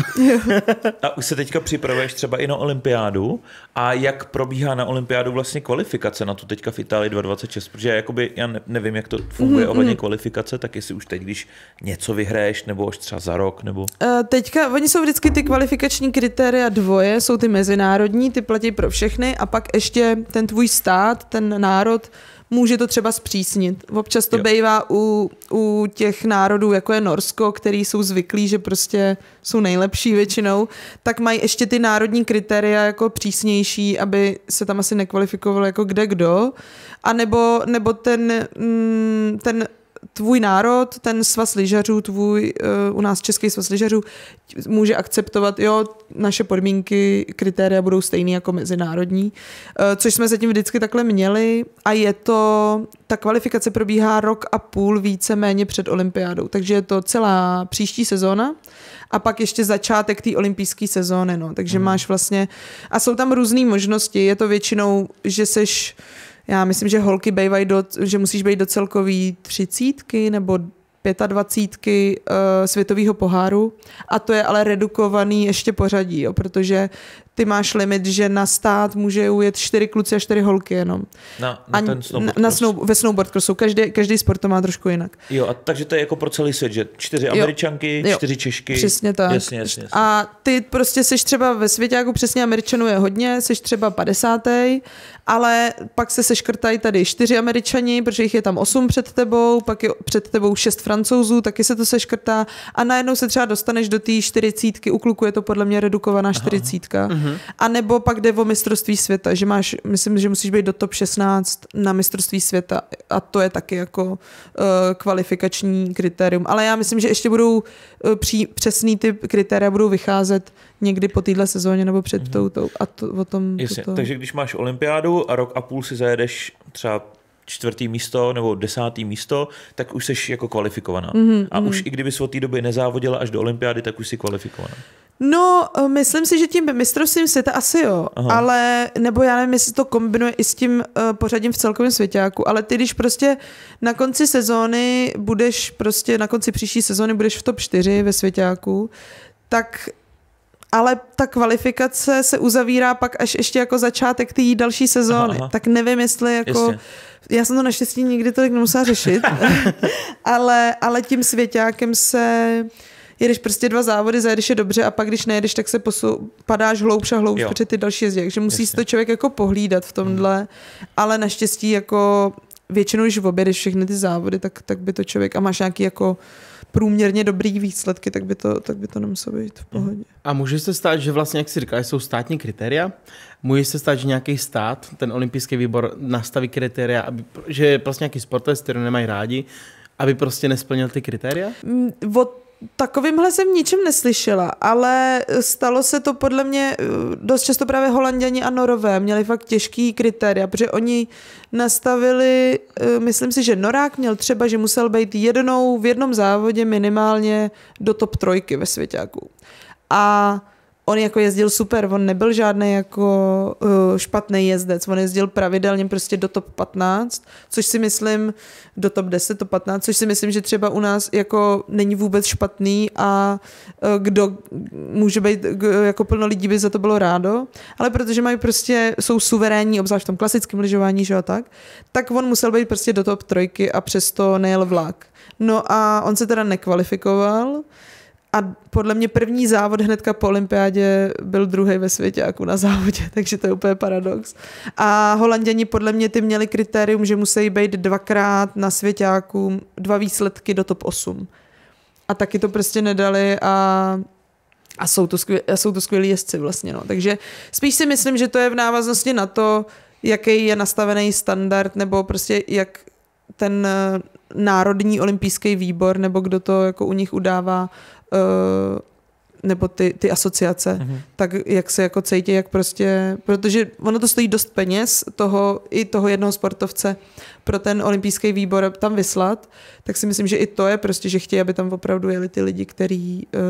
S1: A
S2: už se teďka připravuješ třeba i na olympiádu a jak probíhá na olympiádu vlastně kvalifikace na tu teďka v Itálii 226, protože jakoby, já nevím, jak to funguje mm, ohledně mm. kvalifikace, tak jestli už teď, když něco vyhraješ, nebo už třeba za rok, nebo...
S3: Uh, teďka, oni jsou vždycky ty kvalifikační bezpečnostní kritéria dvoje jsou ty mezinárodní, ty platí pro všechny a pak ještě ten tvůj stát, ten národ může to třeba zpřísnit. Občas to jo. bývá u, u těch národů, jako je Norsko, který jsou zvyklí, že prostě jsou nejlepší většinou, tak mají ještě ty národní kritéria jako přísnější, aby se tam asi nekvalifikovalo jako kde kdo. A nebo, nebo ten, mm, ten tvůj národ, ten svaz lyžařů, tvůj, uh, u nás český svaz lyžařů, může akceptovat, jo, naše podmínky, kritéria budou stejné jako mezinárodní, uh, což jsme zatím vždycky takhle měli a je to, ta kvalifikace probíhá rok a půl víceméně před olympiádou, takže je to celá příští sezóna a pak ještě začátek té olympijské sezóny, no, takže hmm. máš vlastně, a jsou tam různé možnosti, je to většinou, že seš já myslím, že holky bývají, do, že musíš být do celkový třicítky nebo 25 uh, eh, světového poháru a to je ale redukovaný ještě pořadí, jo, protože ty máš limit, že na stát může ujet čtyři kluci a čtyři holky jenom.
S2: Na, na, ten snowboard na, na
S3: snow, ve snowboard crossu. Každý, každý sport to má trošku jinak.
S2: Jo, a takže to je jako pro celý svět, že čtyři američanky, jo. čtyři češky. Přesně tak. Jasně, jasně, jasně.
S3: A ty prostě jsi třeba ve světě, jako přesně američanů je hodně, jsi třeba 50. ale pak se seškrtají tady čtyři američani, protože jich je tam osm před tebou, pak je před tebou šest francouzů francouzů, taky se to seškrtá a najednou se třeba dostaneš do té čtyřicítky, u kluku je to podle mě redukovaná čtyřicítka. Mhm. A nebo pak jde o mistrovství světa, že máš, myslím, že musíš být do top 16 na mistrovství světa a to je taky jako uh, kvalifikační kritérium. Ale já myslím, že ještě budou uh, pří, přesný ty kritéria budou vycházet někdy po téhle sezóně nebo před mm-hmm. tou A to, o tom, Jasně. Toto. Takže
S2: když máš olympiádu a rok a půl si zajedeš třeba čtvrtý místo nebo desátý místo, tak už jsi jako kvalifikovaná. Mm-hmm. A už mhm. i kdyby od té doby nezávodila až do olympiády, tak už jsi kvalifikovaná.
S3: No, eh, myslím si, že tím mistrovstvím světa asi jo, Aha. ale nebo já nevím, jestli to kombinuje i s tím uh, pořadím v celkovém světáku, ale ty když prostě na konci sezóny budeš prostě, na konci příští sezóny budeš v top 4 ve světáku, tak ale ta kvalifikace se uzavírá pak až ještě jako začátek té další sezóny. Aha, aha. Tak nevím, jestli jako... Ještě. Já jsem to naštěstí nikdy tolik nemusela řešit, ale, ale tím svěťákem se jedeš prostě dva závody, zajedeš je dobře a pak když nejedeš, tak se posu, padáš hloubš a hloubš, protože ty další jezdí. Takže musí to člověk jako pohlídat v tomhle, hmm. ale naštěstí jako většinou, když objedeš všechny ty závody, tak, tak by to člověk a máš nějaký jako průměrně dobrý výsledky, tak by to, tak by to nemuselo být v mhm. pohodě.
S1: A může se stát, že vlastně, jak si říkal, jsou státní kritéria, může se stát, že nějaký stát, ten olympijský výbor nastaví kritéria, aby, že je prostě nějaký sportovec, který nemají rádi, aby prostě nesplnil ty kritéria?
S3: Mm, o takovýmhle jsem ničem neslyšela, ale stalo se to podle mě eh, dost často právě holanděni a norové. Měli fakt těžký kritéria, protože oni nastavili, eh, myslím si, že norák měl třeba, že musel být jednou v jednom závodě minimálně do top trojky ve světě. A on jako jezdil super, on nebyl žádný jako uh, eh, špatný jezdec, on jezdil pravidelně prostě do top 15, což si myslím, do top 10, top 15, což si myslím, že třeba u nás jako není vůbec špatný a uh, kdo může být, k, jako plno lidí by za to bylo rádo, ale protože mají prostě, jsou suverénní, obzvlášť v tom klasickém lyžování, že a tak, tak on musel být prostě do top trojky a přesto nejel vlak. No a on se teda nekvalifikoval, a podle mě první závod hnedka po olympiádě byl druhý ve světě jako na závodě, takže to je úplně paradox. A holanděni podle mě ty měli kritérium, že musí být dvakrát na světáku dva výsledky do top 8. A taky to prostě nedali a a jsou to, skvěl, a jsou to skvělí jezdci vlastně. No. Takže spíš si myslím, že to je v návaznosti na to, jaký je nastavený standard, nebo prostě jak ten eh, Národní olympijský výbor, nebo kdo to jako u nich udává, Eh, nebo ty, ty asociace, mm-hmm. tak jak se jako cítí, jak prostě, protože ono to stojí dost peněz toho, i toho jednoho sportovce pro ten olympijský výbor tam vyslat, tak si myslím, že i to je prostě, že chtějí, aby tam opravdu jeli ty lidi, kteří uh,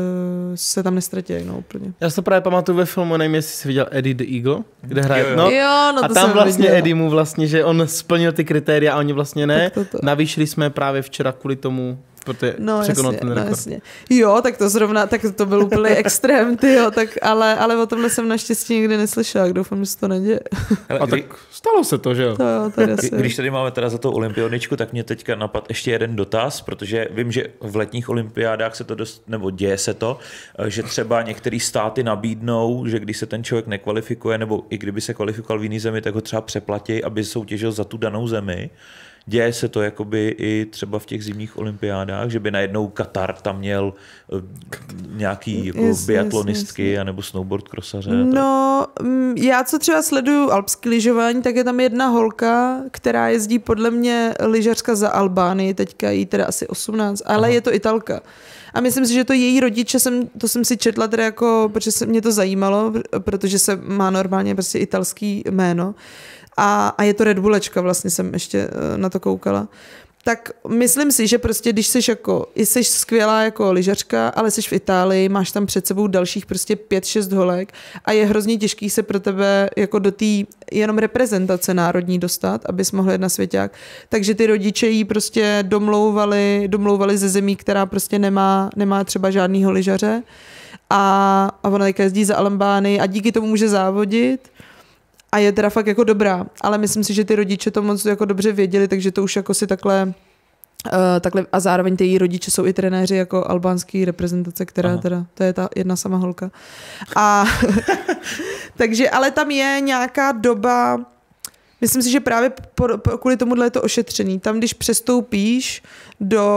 S3: eh, se tam nestratí, no úplně.
S1: Já se právě pamatuju ve filmu, nevím, jestli jsi viděl Eddie the Eagle, kde hraje, jo. No, jo, no to a tam vlastně viděla. Eddie mu vlastně, že on splnil ty kritéria a oni vlastně ne, navýšili jsme právě včera kvůli tomu protože no, překonal jasně, ten no, rekord. No, jasně.
S3: Jo, tak to zrovna, tak to byl úplně extrém, ty jo, tak ale, ale o tomhle jsem naštěstí nikdy neslyšela, doufám, že se to neděje. Hele, a kdy... tak stalo se to, že jo? To jo tady asi. Když
S2: tady máme teda za to olympioničku, tak mě teďka napad ještě jeden dotaz, protože vím, že v letních olympiádách se to dost, nebo děje se to, že třeba některé státy nabídnou, že když se ten člověk nekvalifikuje, nebo i kdyby se kvalifikoval v jiný zemi, tak ho třeba přeplatí, aby soutěžil za tu danou zemi. Děje se to jakoby i třeba v těch zimních olympiádách, že by najednou Katar tam měl eh, nějaký jako yes, biatlonistky yes, yes. anebo snowboard krosaře.
S3: No, mm, já co třeba sleduju alpský lyžování, tak je tam jedna holka, která jezdí podle mě lyžařka za Albány, teďka jí teda asi 18, ale Aha. je to Italka. A myslím si, že to její rodiče, jsem, to jsem si četla teda jako, protože se mě to zajímalo, protože se má normálně prostě italský jméno, a, a je to Red Bullečka, vlastně jsem ještě eh, na to koukala. Tak myslím si, že prostě když jsi jako, jsi skvělá jako lyžařka, ale jsi v Itálii, máš tam před sebou dalších prostě pět šest holek a je hrozně těžký se pro tebe jako do té jenom reprezentace národní dostat, abys mohl jet na svěťák. Takže ty rodiče jí prostě domlouvali, domlouvali ze zemí, která prostě nemá, nemá třeba žádného lyžaře a, a ona jezdí za Alambány a díky tomu může závodit a je teda fakt jako dobrá, ale myslím si, že ty rodiče to moc jako dobře věděli, takže to už jako si takhle Uh, takhle, a zároveň ty její rodiče jsou i trenéři jako albánský reprezentace, která Aha. teda, to je ta jedna sama holka. A takže, ale tam je nějaká doba, myslím si, že právě po, po, kvůli tomuhle je to ošetřený. Tam, když přestoupíš do,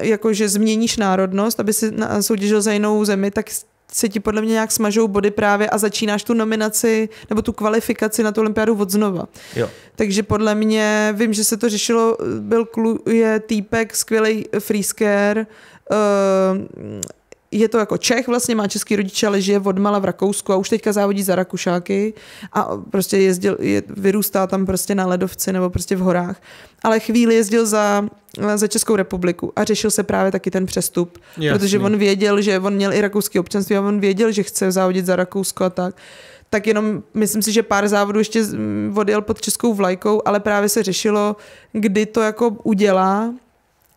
S3: jakože změníš národnost, aby si soutěžil za jinou zemi, tak se ti podle mě nějak smažou body právě a začínáš tu nominaci nebo tu kvalifikaci na tu olympiádu od znova. Jo. Takže podle mě, vím, že se to řešilo, byl klu, je týpek, skvělý freesker, uh, je to jako Čech, vlastně má český rodiče, ale žije odmala v Rakousku a už teďka závodí za Rakušáky a prostě jezdil, je, vyrůstá tam prostě na ledovci nebo prostě v horách. Ale chvíli jezdil za, za Českou republiku a řešil se právě taky ten přestup, Jasný. protože on věděl, že on měl i rakouský občanství a on věděl, že chce závodit za Rakousko a tak tak jenom myslím si, že pár závodů ještě odjel pod českou vlajkou, ale právě se řešilo, kdy to jako udělá,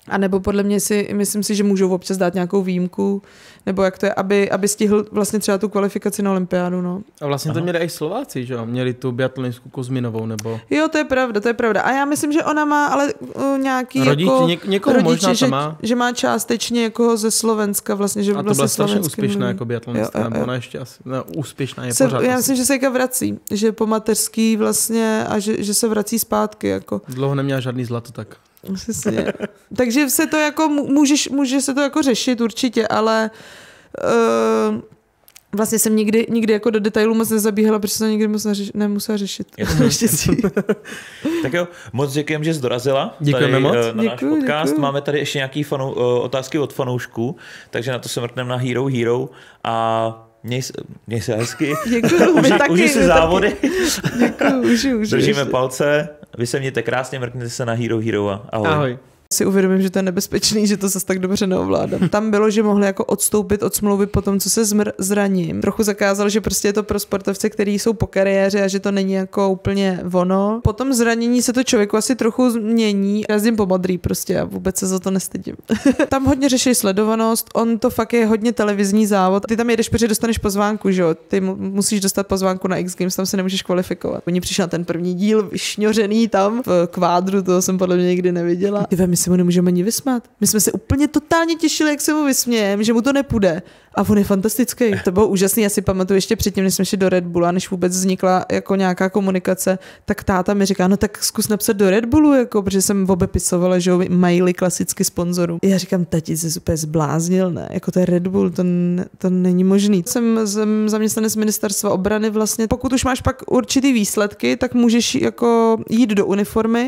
S3: a nebo podle mě si, myslím si, že můžou občas dát nějakou výjimku, nebo jak to je, aby, aby stihl vlastně třeba tu kvalifikaci na olympiádu, no.
S1: A vlastně Aha. to měli i Slováci, že jo? Měli tu biatlonickou Kozminovou, nebo...
S3: Jo, to je pravda, to je pravda. A já myslím, že ona má ale uh, nějaký Rodič, jako... Něk, někoho rodiče, možná že, to má. Že, že má částečně někoho jako ze Slovenska vlastně, že A to vlastně byla strašně úspěšná mluví. jako biatlonistka, nebo ona
S1: ještě asi... No, úspěšná je se, pořád. Já asi. myslím,
S3: že se jako vrací, že po mateřský vlastně a že, že se vrací zpátky, jako.
S1: Dlouho neměla žádný zlato, tak...
S3: Přesně. Takže se to jako, můžeš, může se to jako řešit určitě, ale uh, vlastně jsem nikdy, nikdy jako do detailů moc nezabíhala, protože jsem nikdy moc neřeš, nemusela řešit. Jasně. tak
S2: jo, moc děkujem, že jsi dorazila. Děkujeme moc. Eh, na děkuju, náš podcast děkuju. máme tady ještě nějaké fanou, eh, otázky od fanoušků, takže na to se mrtneme na Hero Hero a Měj se, měj se hezky. Děkuji, už taky, si závody.
S3: Taky. Držíme ještě.
S2: palce vy se mějte krásně, mrkněte se na Hero Hero a ahoj. ahoj
S3: si uvědomím, že to je nebezpečný, že to zase tak dobře neovládám. Tam bylo, že mohli jako odstoupit od smlouvy po tom, co se zmr- zraním. Trochu zakázal, že prostě je to pro sportovce, kteří jsou po kariéře a že to není jako úplně ono. Po tom zranění se to člověku asi trochu změní. Já po pomodrý prostě a vůbec se za to nestydím. tam hodně řeší sledovanost, on to fakt je hodně televizní závod. Ty tam jedeš, protože dostaneš pozvánku, že jo? Ty mu- musíš dostat pozvánku na X Games, tam se nemůžeš kvalifikovat. Oni přišli na ten první díl, vyšňořený tam v kvádru, toho jsem podle mě nikdy neviděla. Ty my se mu nemůžeme ani vysmát. My jsme se úplně totálně těšili, jak se mu vysmějeme, že mu to nepůjde. A on je fantastický. To bylo úžasný. Já si pamatuju ještě předtím, než jsme šli do Red Bulla, než vůbec vznikla jako nějaká komunikace, tak táta mi říká, no tak zkus napsat do Red Bullu, jako, protože jsem obepisovala, že mají klasicky sponzorů. Já říkám, tati, jsi úplně zbláznil, ne? Jako to je Red Bull, to, to není možný. Jsem, jsem zaměstnanec ministerstva obrany vlastně. Pokud už máš pak určitý výsledky, tak můžeš jako jít do uniformy